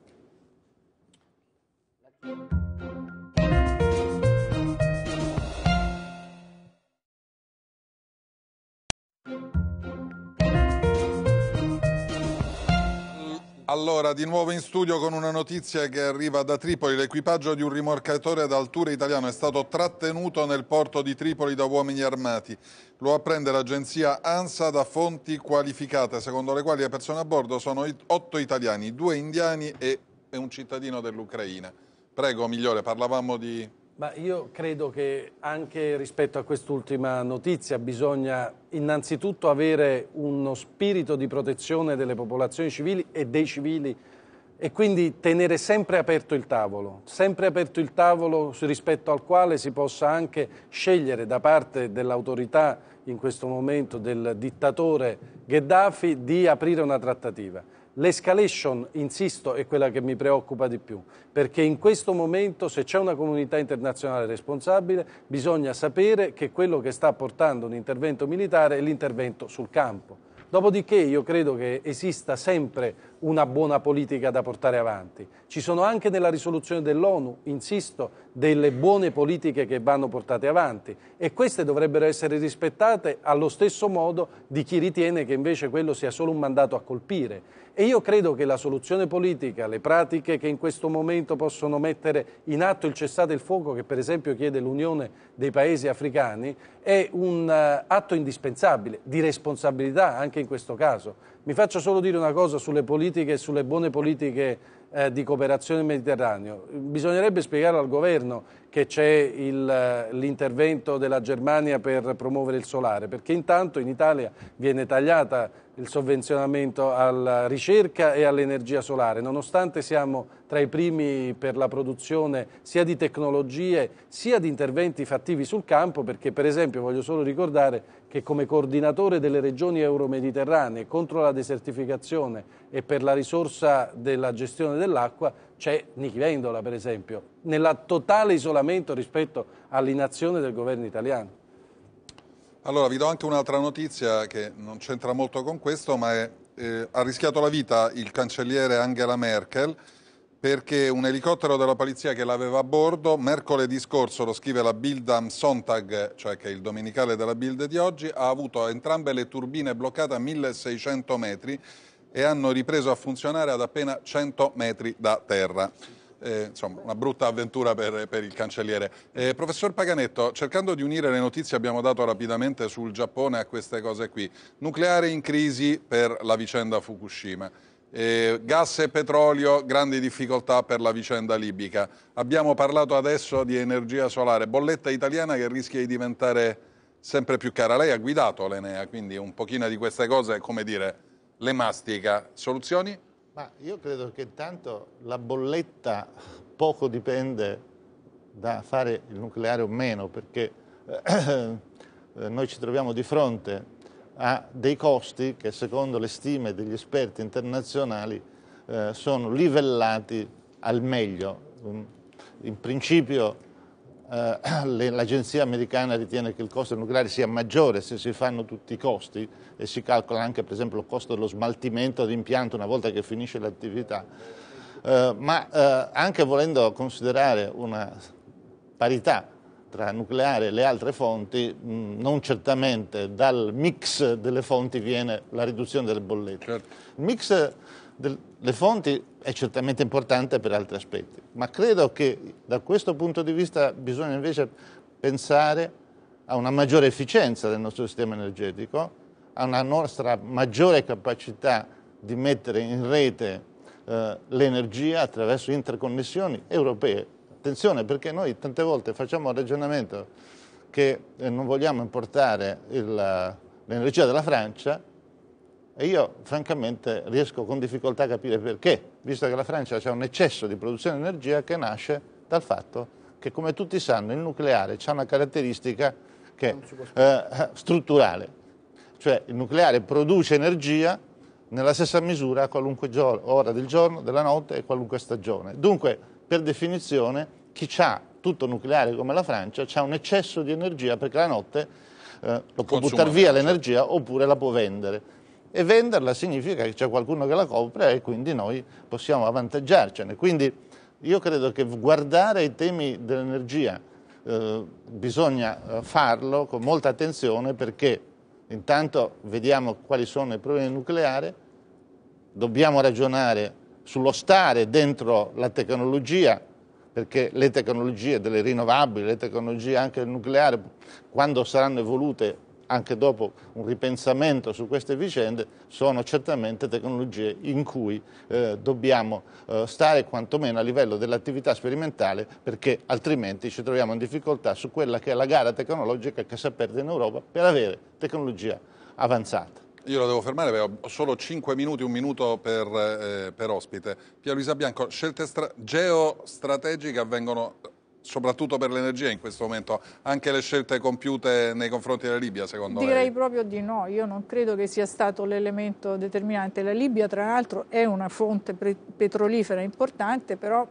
Allora, di nuovo in studio con una notizia che arriva da Tripoli. L'equipaggio di un rimorcatore ad altura italiano è stato trattenuto nel porto di Tripoli da uomini armati. Lo apprende l'agenzia ANSA da fonti qualificate, secondo le quali le persone a bordo sono otto italiani, due indiani e un cittadino dell'Ucraina. Prego, migliore, parlavamo di ma io credo che anche rispetto a quest'ultima notizia bisogna innanzitutto avere uno spirito di protezione delle popolazioni civili e dei civili e quindi tenere sempre aperto il tavolo, sempre aperto il tavolo rispetto al quale si possa anche scegliere da parte dell'autorità, in questo momento del dittatore Gheddafi, di aprire una trattativa. L'escalation, insisto, è quella che mi preoccupa di più, perché in questo momento se c'è una comunità internazionale responsabile bisogna sapere che quello che sta portando un intervento militare è l'intervento sul campo. Dopodiché io credo che esista sempre una buona politica da portare avanti. Ci sono anche nella risoluzione dell'ONU, insisto, delle buone politiche che vanno portate avanti e queste dovrebbero essere rispettate allo stesso modo di chi ritiene che invece quello sia solo un mandato a colpire. E io credo che la soluzione politica, le pratiche che in questo momento possono mettere in atto il cessate il fuoco che per esempio chiede l'Unione dei Paesi africani, è un eh, atto indispensabile di responsabilità anche in questo caso mi faccio solo dire una cosa sulle politiche e sulle buone politiche eh, di cooperazione nel Mediterraneo. Bisognerebbe spiegare al governo che c'è eh, l'intervento della Germania per promuovere il solare, perché intanto in Italia viene tagliata il sovvenzionamento alla ricerca e all'energia solare, nonostante siamo tra i primi per la produzione sia di tecnologie sia di interventi fattivi sul campo, perché per esempio voglio solo ricordare che come coordinatore delle regioni euromediterranee contro la desertificazione e per la risorsa della gestione dell'acqua c'è Nichi Vendola per esempio, nella totale isolamento rispetto all'inazione del governo italiano. Allora vi do anche un'altra notizia che non c'entra molto con questo ma è, eh, ha rischiato la vita il cancelliere Angela Merkel perché un elicottero della polizia che l'aveva a bordo, mercoledì scorso, lo scrive la Bild am Sonntag, cioè che è il domenicale della Bild di oggi, ha avuto entrambe le turbine bloccate a 1600 metri e hanno ripreso a funzionare ad appena 100 metri da terra. Eh, insomma, una brutta avventura per, per il cancelliere. Eh, professor Paganetto, cercando di unire le notizie abbiamo dato rapidamente sul Giappone a queste cose qui. Nucleare in crisi per la vicenda Fukushima. Eh, gas e petrolio, grandi difficoltà per la vicenda libica. Abbiamo parlato adesso di energia solare, bolletta italiana che rischia di diventare sempre più cara. Lei ha guidato l'Enea, quindi un pochino di queste cose, come dire, le mastica. Soluzioni? Ma io credo che intanto la bolletta poco dipende da fare il nucleare o meno, perché eh, noi ci troviamo di fronte ha dei costi che secondo le stime degli esperti internazionali eh, sono livellati al meglio. Mm, in principio eh, l'agenzia americana ritiene che il costo nucleare sia maggiore se si fanno tutti i costi e si calcola anche per esempio il costo dello smaltimento dell'impianto una volta che finisce l'attività. Eh, ma eh, anche volendo considerare una parità tra nucleare e le altre fonti, mm, non certamente dal mix delle fonti viene la riduzione delle bollette. Certo. Il mix delle fonti è certamente importante per altri aspetti, ma credo che da questo punto di vista bisogna invece pensare a una maggiore efficienza del nostro sistema energetico, a una nostra maggiore capacità di mettere in rete eh, l'energia attraverso interconnessioni europee Attenzione perché noi tante volte facciamo un ragionamento che eh, non vogliamo importare l'energia dalla Francia e io francamente riesco con difficoltà a capire perché, visto che la Francia ha un eccesso di produzione di energia che nasce dal fatto che come tutti sanno il nucleare ha una caratteristica che, eh, eh, strutturale, cioè il nucleare produce energia nella stessa misura a qualunque giorno, ora del giorno, della notte e qualunque stagione. Dunque per definizione chi ha tutto nucleare come la Francia ha un eccesso di energia perché la notte eh, lo può buttare via l'energia certo. oppure la può vendere. E venderla significa che c'è qualcuno che la copre e quindi noi possiamo avvantaggiarcene. Quindi io credo che guardare i temi dell'energia eh, bisogna eh, farlo con molta attenzione perché intanto vediamo quali sono i problemi nucleari, dobbiamo ragionare sullo stare dentro la tecnologia, perché le tecnologie delle rinnovabili, le tecnologie anche del nucleare, quando saranno evolute anche dopo un ripensamento su queste vicende, sono certamente tecnologie in cui eh, dobbiamo eh, stare quantomeno a livello dell'attività sperimentale perché altrimenti ci troviamo in difficoltà su quella che è la gara tecnologica che si è aperta in Europa per avere tecnologia avanzata. Io lo devo fermare perché ho solo 5 minuti, un minuto per, eh, per ospite. Pia Luisa Bianco, scelte geostrategiche avvengono soprattutto per l'energia in questo momento, anche le scelte compiute nei confronti della Libia secondo me? Direi lei. proprio di no, io non credo che sia stato l'elemento determinante. La Libia tra l'altro è una fonte petrolifera importante, però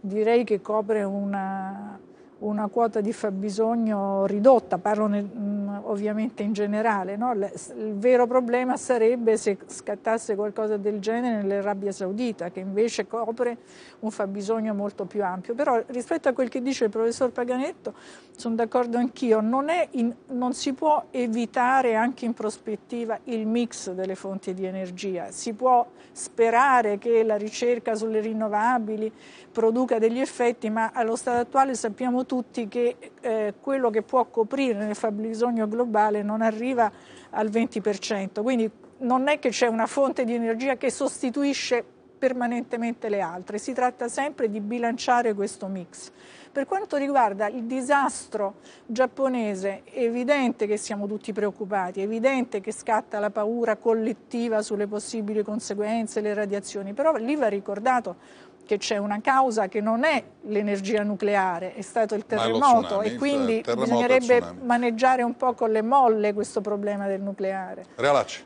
direi che copre una, una quota di fabbisogno ridotta, parlo nel, mm, ovviamente in generale, no? il vero problema sarebbe se scattasse qualcosa del genere nell'Arabia Saudita, che invece copre un fabbisogno molto più ampio. Però rispetto a quel che dice il professor Paganetto, sono d'accordo anch'io, non, in, non si può evitare anche in prospettiva il mix delle fonti di energia, si può sperare che la ricerca sulle rinnovabili produca degli effetti, ma allo stato attuale sappiamo tutti che eh, quello che può coprire nel fabbisogno globale non arriva al 20%, quindi non è che c'è una fonte di energia che sostituisce permanentemente le altre, si tratta sempre di bilanciare questo mix. Per quanto riguarda il disastro giapponese, è evidente che siamo tutti preoccupati, è evidente che scatta la paura collettiva sulle possibili conseguenze, le radiazioni, però lì va ricordato che c'è una causa che non è l'energia nucleare, è stato il terremoto tsunami, e cioè, quindi bisognerebbe maneggiare un po' con le molle questo problema del nucleare. Realacci.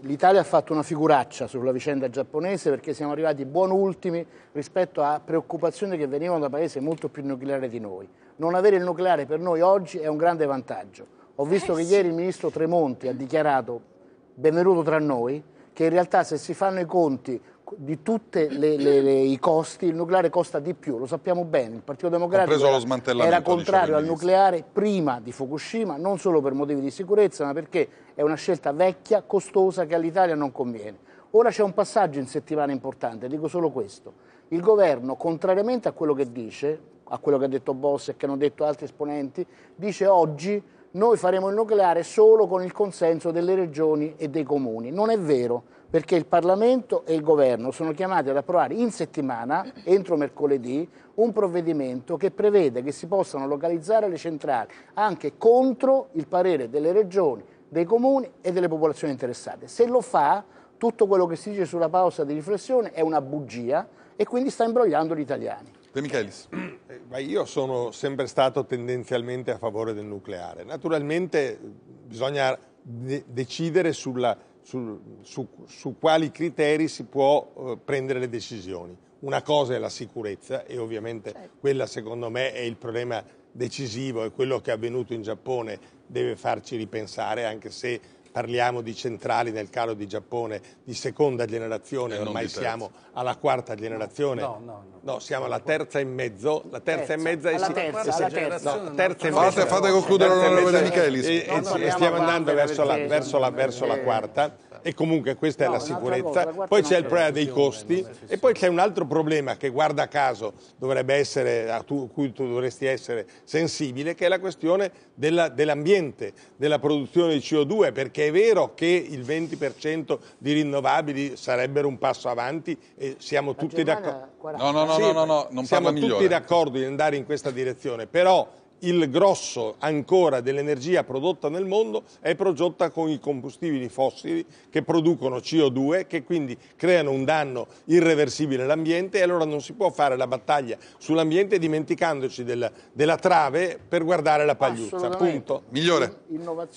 L'Italia ha fatto una figuraccia sulla vicenda giapponese perché siamo arrivati buon ultimi rispetto a preoccupazioni che venivano da paesi molto più nucleari di noi. Non avere il nucleare per noi oggi è un grande vantaggio. Ho visto eh, che sì. ieri il ministro Tremonti ha dichiarato benvenuto tra noi, che in realtà se si fanno i conti di tutti i costi, il nucleare costa di più, lo sappiamo bene, il Partito Democratico era, era contrario al nucleare prima di Fukushima, non solo per motivi di sicurezza, ma perché è una scelta vecchia, costosa, che all'Italia non conviene. Ora c'è un passaggio in settimana importante, dico solo questo. Il governo, contrariamente a quello che dice, a quello che ha detto Boss e che hanno detto altri esponenti, dice oggi noi faremo il nucleare solo con il consenso delle regioni e dei comuni. Non è vero perché il Parlamento e il Governo sono chiamati ad approvare in settimana, entro mercoledì, un provvedimento che prevede che si possano localizzare le centrali anche contro il parere delle regioni, dei comuni e delle popolazioni interessate. Se lo fa, tutto quello che si dice sulla pausa di riflessione è una bugia e quindi sta imbrogliando gli italiani. De Michelis. Eh, ma io sono sempre stato tendenzialmente a favore del nucleare. Naturalmente bisogna de decidere sulla su, su, su quali criteri si può eh, prendere le decisioni. Una cosa è la sicurezza e ovviamente certo. quella secondo me è il problema decisivo e quello che è avvenuto in Giappone deve farci ripensare anche se parliamo di centrali nel calo di Giappone di seconda generazione, ormai siamo alla quarta generazione. No, no, no. no siamo alla terza e mezzo, la terza, e mezza alla terza, si, terza, e mezza. Fate, concludere l'onorevole De Michelis. E, stiamo andando verso la, verso la, verso la quarta. E comunque questa no, è la sicurezza. Cosa, poi c'è il problema dei costi e poi c'è un altro problema che guarda caso dovrebbe essere, a tu, cui tu dovresti essere sensibile, che è la questione dell'ambiente, della produzione di CO2, perché è vero che il 20% di rinnovabili sarebbero un passo avanti e siamo la tutti d'accordo. No, no, no, sì, no, no, no, non siamo tutti d'accordo di andare in questa direzione, però il grosso ancora dell'energia prodotta nel mondo è prodotta con i combustibili fossili che producono CO2 che quindi creano un danno irreversibile all'ambiente e allora non si può fare la battaglia sull'ambiente dimenticandoci del, della trave per guardare la pagliuzza. Punto. Migliore.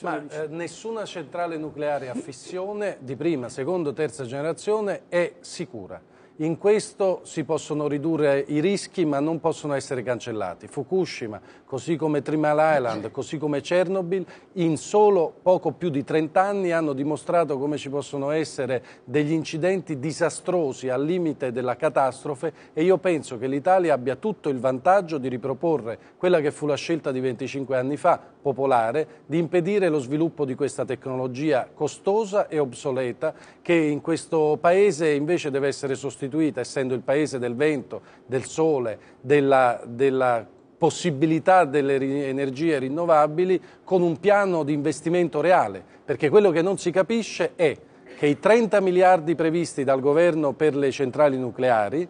Ma, eh, nessuna centrale nucleare a fissione di prima, seconda, o terza generazione è sicura. In questo si possono ridurre i rischi ma non possono essere cancellati. Fukushima, così come Trimal Island, così come Chernobyl, in solo poco più di 30 anni hanno dimostrato come ci possono essere degli incidenti disastrosi al limite della catastrofe e io penso che l'Italia abbia tutto il vantaggio di riproporre quella che fu la scelta di 25 anni fa, popolare, di impedire lo sviluppo di questa tecnologia costosa e obsoleta che in questo Paese invece deve essere sostituita, essendo il Paese del vento, del sole, della, della possibilità delle energie rinnovabili con un piano di investimento reale, perché quello che non si capisce è che i 30 miliardi previsti dal governo per le centrali nucleari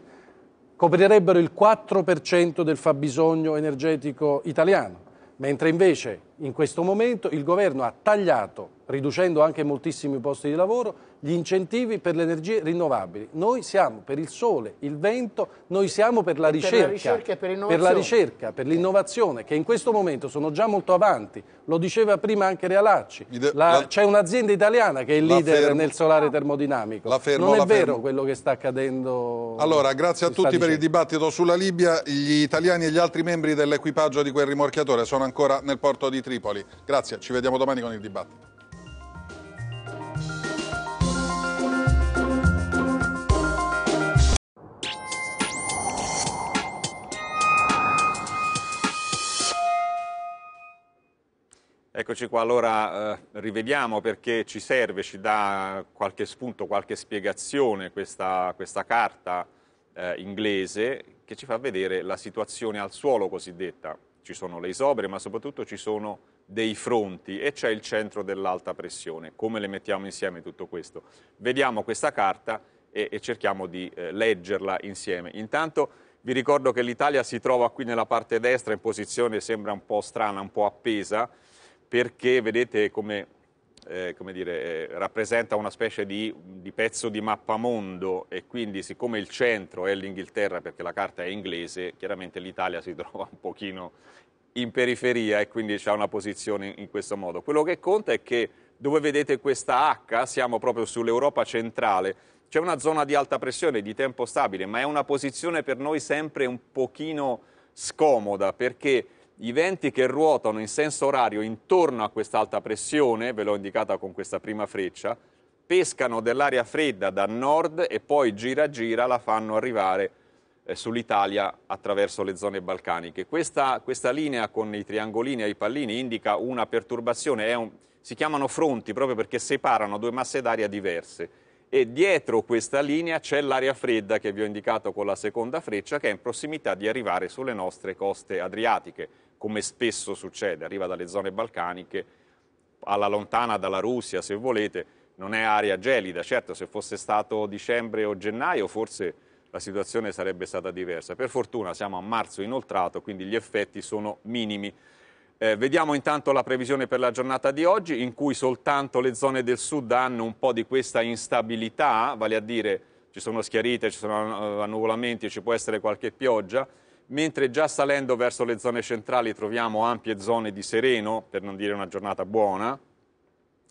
coprirebbero il 4% del fabbisogno energetico italiano, mentre invece in questo momento il governo ha tagliato riducendo anche moltissimi posti di lavoro, gli incentivi per le energie rinnovabili. Noi siamo per il sole, il vento, noi siamo per la ricerca, per la ricerca, per, per, la ricerca, per l'innovazione, che in questo momento sono già molto avanti. Lo diceva prima anche Realacci, c'è un'azienda italiana che è il leader fermo, nel solare ah. termodinamico. la Fermo, non è vero fermo. quello che sta accadendo. Allora, grazie a tutti per il dibattito sulla Libia. Gli italiani e gli altri membri dell'equipaggio di quel rimorchiatore sono ancora nel porto di Tripoli. Grazie, ci vediamo domani con il dibattito. Eccoci qua, allora eh, rivediamo perché ci serve, ci dà qualche spunto, qualche spiegazione questa, questa carta eh, inglese che ci fa vedere la situazione al suolo cosiddetta. Ci sono le isobre ma soprattutto ci sono dei fronti e c'è il centro dell'alta pressione. Come le mettiamo insieme tutto questo? Vediamo questa carta e, e cerchiamo di eh, leggerla insieme. Intanto vi ricordo che l'Italia si trova qui nella parte destra in posizione sembra un po' strana, un po' appesa, perché vedete come, eh, come dire, eh, rappresenta una specie di, di, pezzo di mappamondo e quindi siccome il centro è l'Inghilterra perché la carta è inglese, chiaramente l'Italia si trova un pochino in periferia e quindi ha una posizione in, in questo modo. Quello che conta è che dove vedete questa H siamo proprio sull'Europa centrale, c'è una zona di alta pressione, di tempo stabile, ma è una posizione per noi sempre un pochino scomoda perché i venti che ruotano in senso orario intorno a quest'alta pressione, ve l'ho indicata con questa prima freccia, pescano dell'aria fredda da nord e poi gira gira la fanno arrivare eh, sull'Italia attraverso le zone balcaniche. Questa, questa, linea con i triangolini e i pallini indica una perturbazione, un, si chiamano fronti proprio perché separano due masse d'aria diverse e dietro questa linea c'è l'aria fredda che vi ho indicato con la seconda freccia che è in prossimità di arrivare sulle nostre coste adriatiche come spesso succede, arriva dalle zone balcaniche, alla lontana dalla Russia se volete, non è aria gelida, certo se fosse stato dicembre o gennaio forse la situazione sarebbe stata diversa. Per fortuna siamo a marzo inoltrato, quindi gli effetti sono minimi. Eh, vediamo intanto la previsione per la giornata di oggi, in cui soltanto le zone del sud hanno un po' di questa instabilità, vale a dire ci sono schiarite, ci sono eh, annuvolamenti, ci può essere qualche pioggia mentre già salendo verso le zone centrali troviamo ampie zone di sereno, per non dire una giornata buona,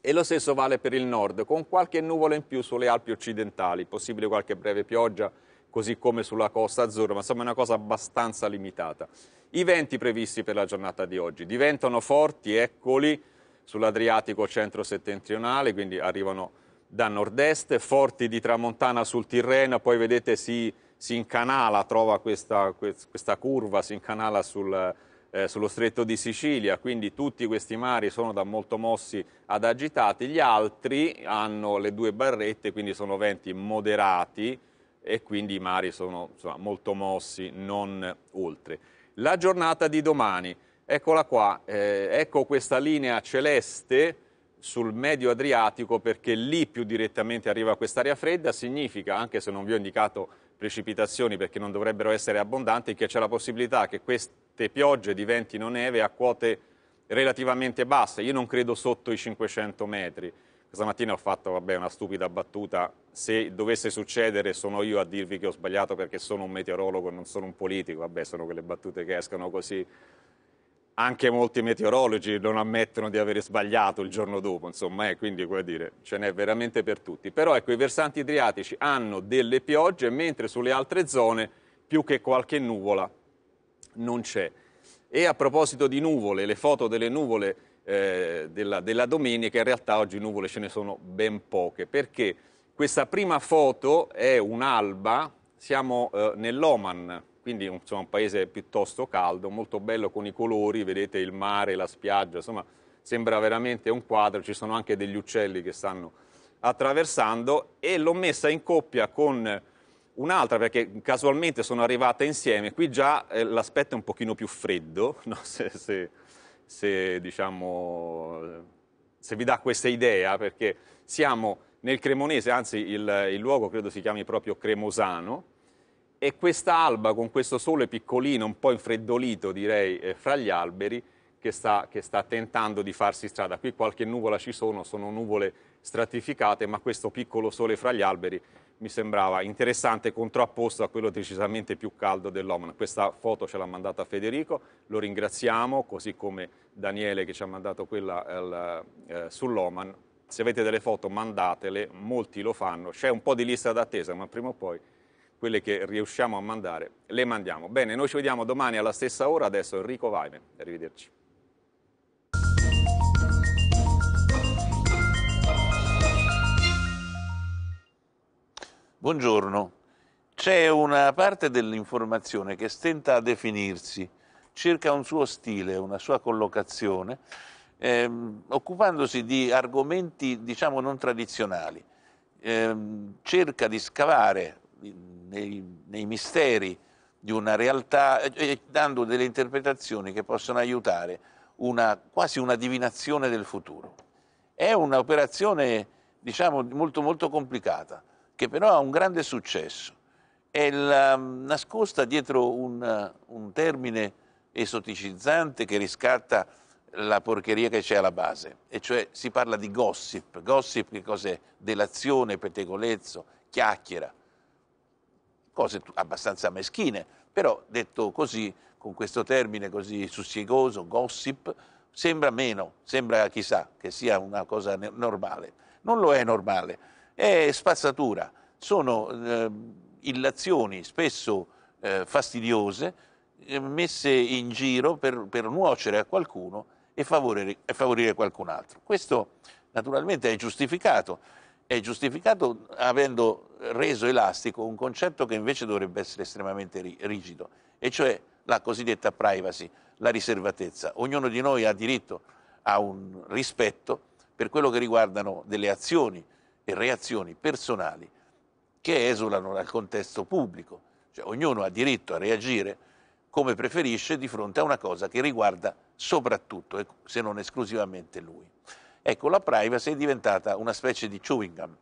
e lo stesso vale per il nord, con qualche nuvola in più sulle Alpi occidentali, possibile qualche breve pioggia, così come sulla costa azzurra, ma insomma è una cosa abbastanza limitata. I venti previsti per la giornata di oggi diventano forti, eccoli, sull'Adriatico centro-settentrionale, quindi arrivano da nord-est, forti di tramontana sul Tirreno, poi vedete si si incanala, trova questa, questa curva, si incanala sul, eh, sullo stretto di Sicilia, quindi tutti questi mari sono da molto mossi ad agitati, gli altri hanno le due barrette, quindi sono venti moderati e quindi i mari sono insomma, molto mossi, non oltre. La giornata di domani, eccola qua, eh, ecco questa linea celeste sul medio Adriatico perché lì più direttamente arriva quest'aria fredda, significa, anche se non vi ho indicato precipitazioni perché non dovrebbero essere abbondanti, che c'è la possibilità che queste piogge diventino neve a quote relativamente basse. Io non credo sotto i 500 metri. Stamattina ho fatto vabbè, una stupida battuta. Se dovesse succedere sono io a dirvi che ho sbagliato perché sono un meteorologo, non sono un politico. Vabbè, sono quelle battute che escono così anche molti meteorologi non ammettono di avere sbagliato il giorno dopo, insomma, eh, quindi come dire, ce n'è veramente per tutti. Però ecco, i versanti idriatici hanno delle piogge, mentre sulle altre zone più che qualche nuvola non c'è. E a proposito di nuvole, le foto delle nuvole eh, della, della domenica, in realtà oggi nuvole ce ne sono ben poche, perché questa prima foto è un'alba, siamo eh, nell'Oman, quindi insomma, un paese piuttosto caldo, molto bello con i colori, vedete il mare, la spiaggia, insomma sembra veramente un quadro, ci sono anche degli uccelli che stanno attraversando e l'ho messa in coppia con un'altra perché casualmente sono arrivata insieme, qui già eh, l'aspetto è un pochino più freddo, no? se, se, se, diciamo, se, vi dà questa idea, perché siamo nel Cremonese, anzi il, il luogo credo si chiami proprio Cremosano, e questa alba con questo sole piccolino, un po' infreddolito direi, eh, fra gli alberi, che sta, che sta, tentando di farsi strada. Qui qualche nuvola ci sono, sono nuvole stratificate, ma questo piccolo sole fra gli alberi mi sembrava interessante contrapposto a quello decisamente più caldo dell'Oman. Questa foto ce l'ha mandata Federico, lo ringraziamo, così come Daniele che ci ha mandato quella eh, sull'Oman. Se avete delle foto mandatele, molti lo fanno, c'è un po' di lista d'attesa, ma prima o poi quelle che riusciamo a mandare le mandiamo. Bene, noi ci vediamo domani alla stessa ora, adesso Enrico Vaime, arrivederci. Buongiorno, c'è una parte dell'informazione che stenta a definirsi, cerca un suo stile, una sua collocazione, ehm, occupandosi di argomenti diciamo non tradizionali, ehm, cerca di scavare nei, nei misteri di una realtà, dando delle interpretazioni che possono aiutare una, quasi una divinazione del futuro. È un'operazione, diciamo, molto, molto complicata, che però ha un grande successo. È la, mm, nascosta dietro un, un termine esoticizzante che riscatta la porcheria che c'è alla base, e cioè si parla di gossip. Gossip che cos'è? Delazione, pettegolezzo, chiacchiera cose abbastanza meschine, però detto così, con questo termine così sussiegoso, gossip, sembra meno, sembra chissà che sia una cosa normale. Non lo è normale, è spazzatura, sono eh, illazioni spesso eh, fastidiose eh, messe in giro per, per, nuocere a qualcuno e favorire, favorire qualcun altro. Questo naturalmente è giustificato è giustificato avendo reso elastico un concetto che invece dovrebbe essere estremamente rigido, e cioè la cosiddetta privacy, la riservatezza. Ognuno di noi ha diritto a un rispetto per quello che riguardano delle azioni e reazioni personali che esulano dal contesto pubblico. Cioè, ognuno ha diritto a reagire come preferisce di fronte a una cosa che riguarda soprattutto, se non esclusivamente lui. Ecco, la privacy è diventata una specie di chewing gum.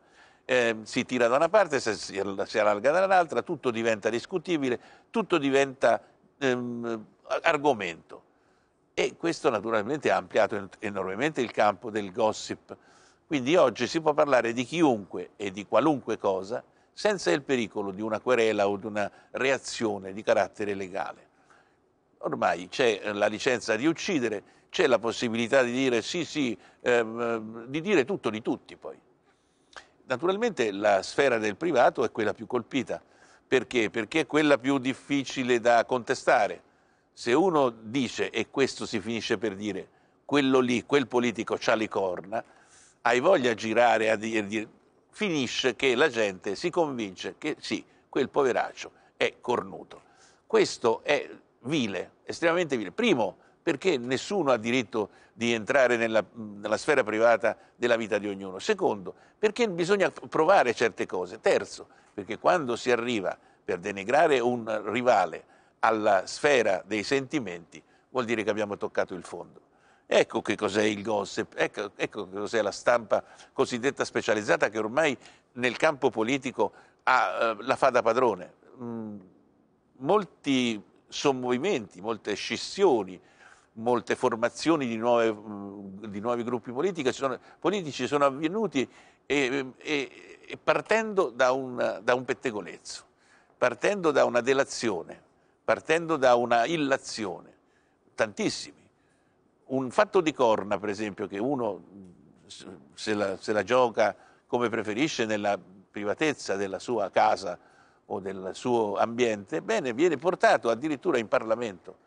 Eh, si tira da una parte, si, si allarga dall'altra, tutto diventa discutibile, tutto diventa ehm, argomento. E questo naturalmente ha ampliato enormemente il campo del gossip. Quindi oggi si può parlare di chiunque e di qualunque cosa senza il pericolo di una querela o di una reazione di carattere legale. Ormai c'è eh, la licenza di uccidere, c'è la possibilità di dire sì, sì, ehm, ehm, di dire tutto di tutti poi. Naturalmente la sfera del privato è quella più colpita. Perché? Perché è quella più difficile da contestare. Se uno dice, e questo si finisce per dire, quello lì, quel politico c'ha le corna, hai voglia a girare a dire, dire, finisce che la gente si convince che sì, quel poveraccio è cornuto. Questo è vile, estremamente vile. Primo, perché nessuno ha diritto di entrare nella, nella, sfera privata della vita di ognuno. Secondo, perché bisogna provare certe cose. Terzo, perché quando si arriva per denigrare un rivale alla sfera dei sentimenti, vuol dire che abbiamo toccato il fondo. Ecco che cos'è il gossip, ecco, ecco che cos'è la stampa cosiddetta specializzata che ormai nel campo politico ha, eh, la fa da padrone. Mm, molti sommovimenti, molte scissioni, molte formazioni di, nuove, mm, di nuovi gruppi politici sono, politici sono avvenuti e, e, e partendo da un, da un pettegolezzo, partendo da una delazione, partendo da una illazione, tantissimi. Un fatto di corna, per esempio, che uno se la, se la gioca come preferisce nella privatezza della sua casa o del suo ambiente, bene, viene portato addirittura in Parlamento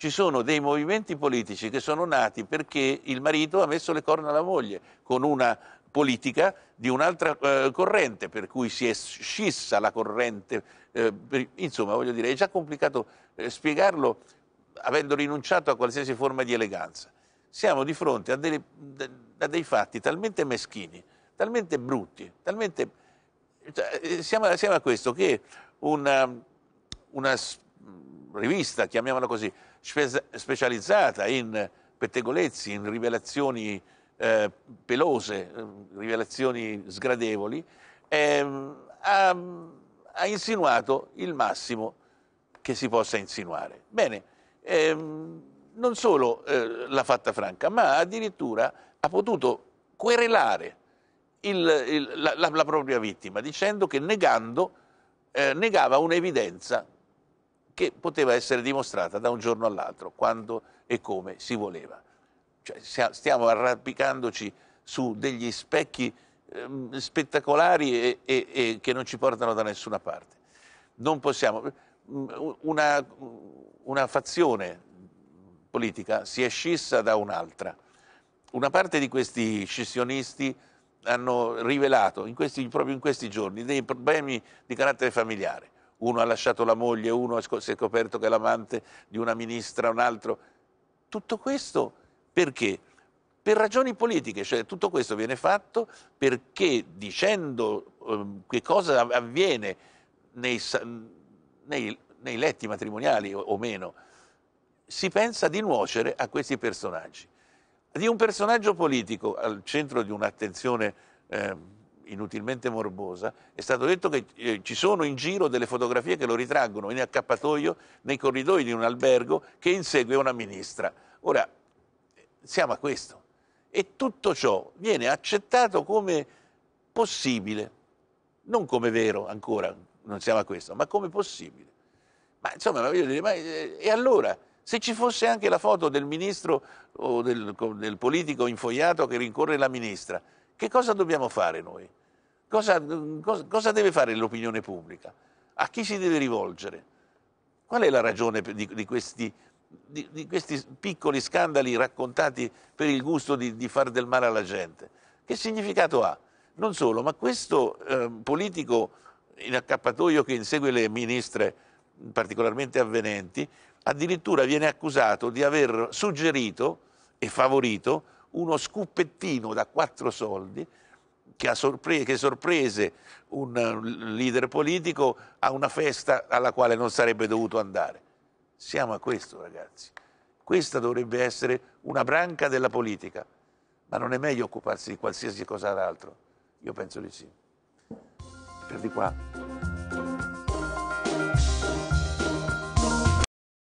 ci sono dei movimenti politici che sono nati perché il marito ha messo le corna alla moglie con una politica di un'altra eh, corrente, per cui si è scissa la corrente. Eh, insomma, voglio dire, è già complicato eh, spiegarlo avendo rinunciato a qualsiasi forma di eleganza. Siamo di fronte a, delle, a dei fatti talmente meschini, talmente brutti, talmente... Cioè, eh, siamo, siamo a questo che una, una rivista, chiamiamola così, specializzata in pettegolezzi, in rivelazioni eh, pelose, eh, rivelazioni sgradevoli, ehm, ha, ha, insinuato il massimo che si possa insinuare. Bene, ehm, non solo eh, l'ha fatta franca, ma addirittura ha potuto querelare il, il, la, la, propria vittima dicendo che negando, eh, negava un'evidenza che poteva essere dimostrata da un giorno all'altro, quando e come si voleva. Cioè, stiamo arrampicandoci su degli specchi ehm, spettacolari e, e, e che non ci portano da nessuna parte. Non possiamo. Mm, una, una fazione politica si è scissa da un'altra. Una parte di questi scissionisti hanno rivelato in questi, proprio in questi giorni dei problemi di carattere familiare uno ha lasciato la moglie, uno si è scoperto che è l'amante di una ministra, un altro. Tutto questo perché? Per ragioni politiche, cioè tutto questo viene fatto perché dicendo um, che cosa avviene nei, nei, nei letti matrimoniali o, o meno, si pensa di nuocere a questi personaggi. Di un personaggio politico al centro di un'attenzione eh, inutilmente morbosa, è stato detto che eh, ci sono in giro delle fotografie che lo ritraggono in accappatoio nei corridoi di un albergo che insegue una ministra. Ora, siamo a questo. E tutto ciò viene accettato come possibile, non come vero ancora, non siamo a questo, ma come possibile. Ma insomma, voglio dire, ma, eh, e allora? Se ci fosse anche la foto del ministro o del, del politico infogliato che rincorre la ministra, che cosa dobbiamo fare noi? cosa, cosa, cosa deve fare l'opinione pubblica? A chi si deve rivolgere? Qual è la ragione di, di, questi, di, di questi, piccoli scandali raccontati per il gusto di, far del male alla gente? Che significato ha? Non solo, ma questo eh, politico in accappatoio che insegue le ministre particolarmente avvenenti, addirittura viene accusato di aver suggerito e favorito uno scuppettino da quattro soldi che, sorpre- che sorprese un leader politico a una festa alla quale non sarebbe dovuto andare. Siamo a questo, ragazzi. Questa dovrebbe essere una branca della politica, ma non è meglio occuparsi di qualsiasi cosa d'altro? Io penso di sì. Per di qua.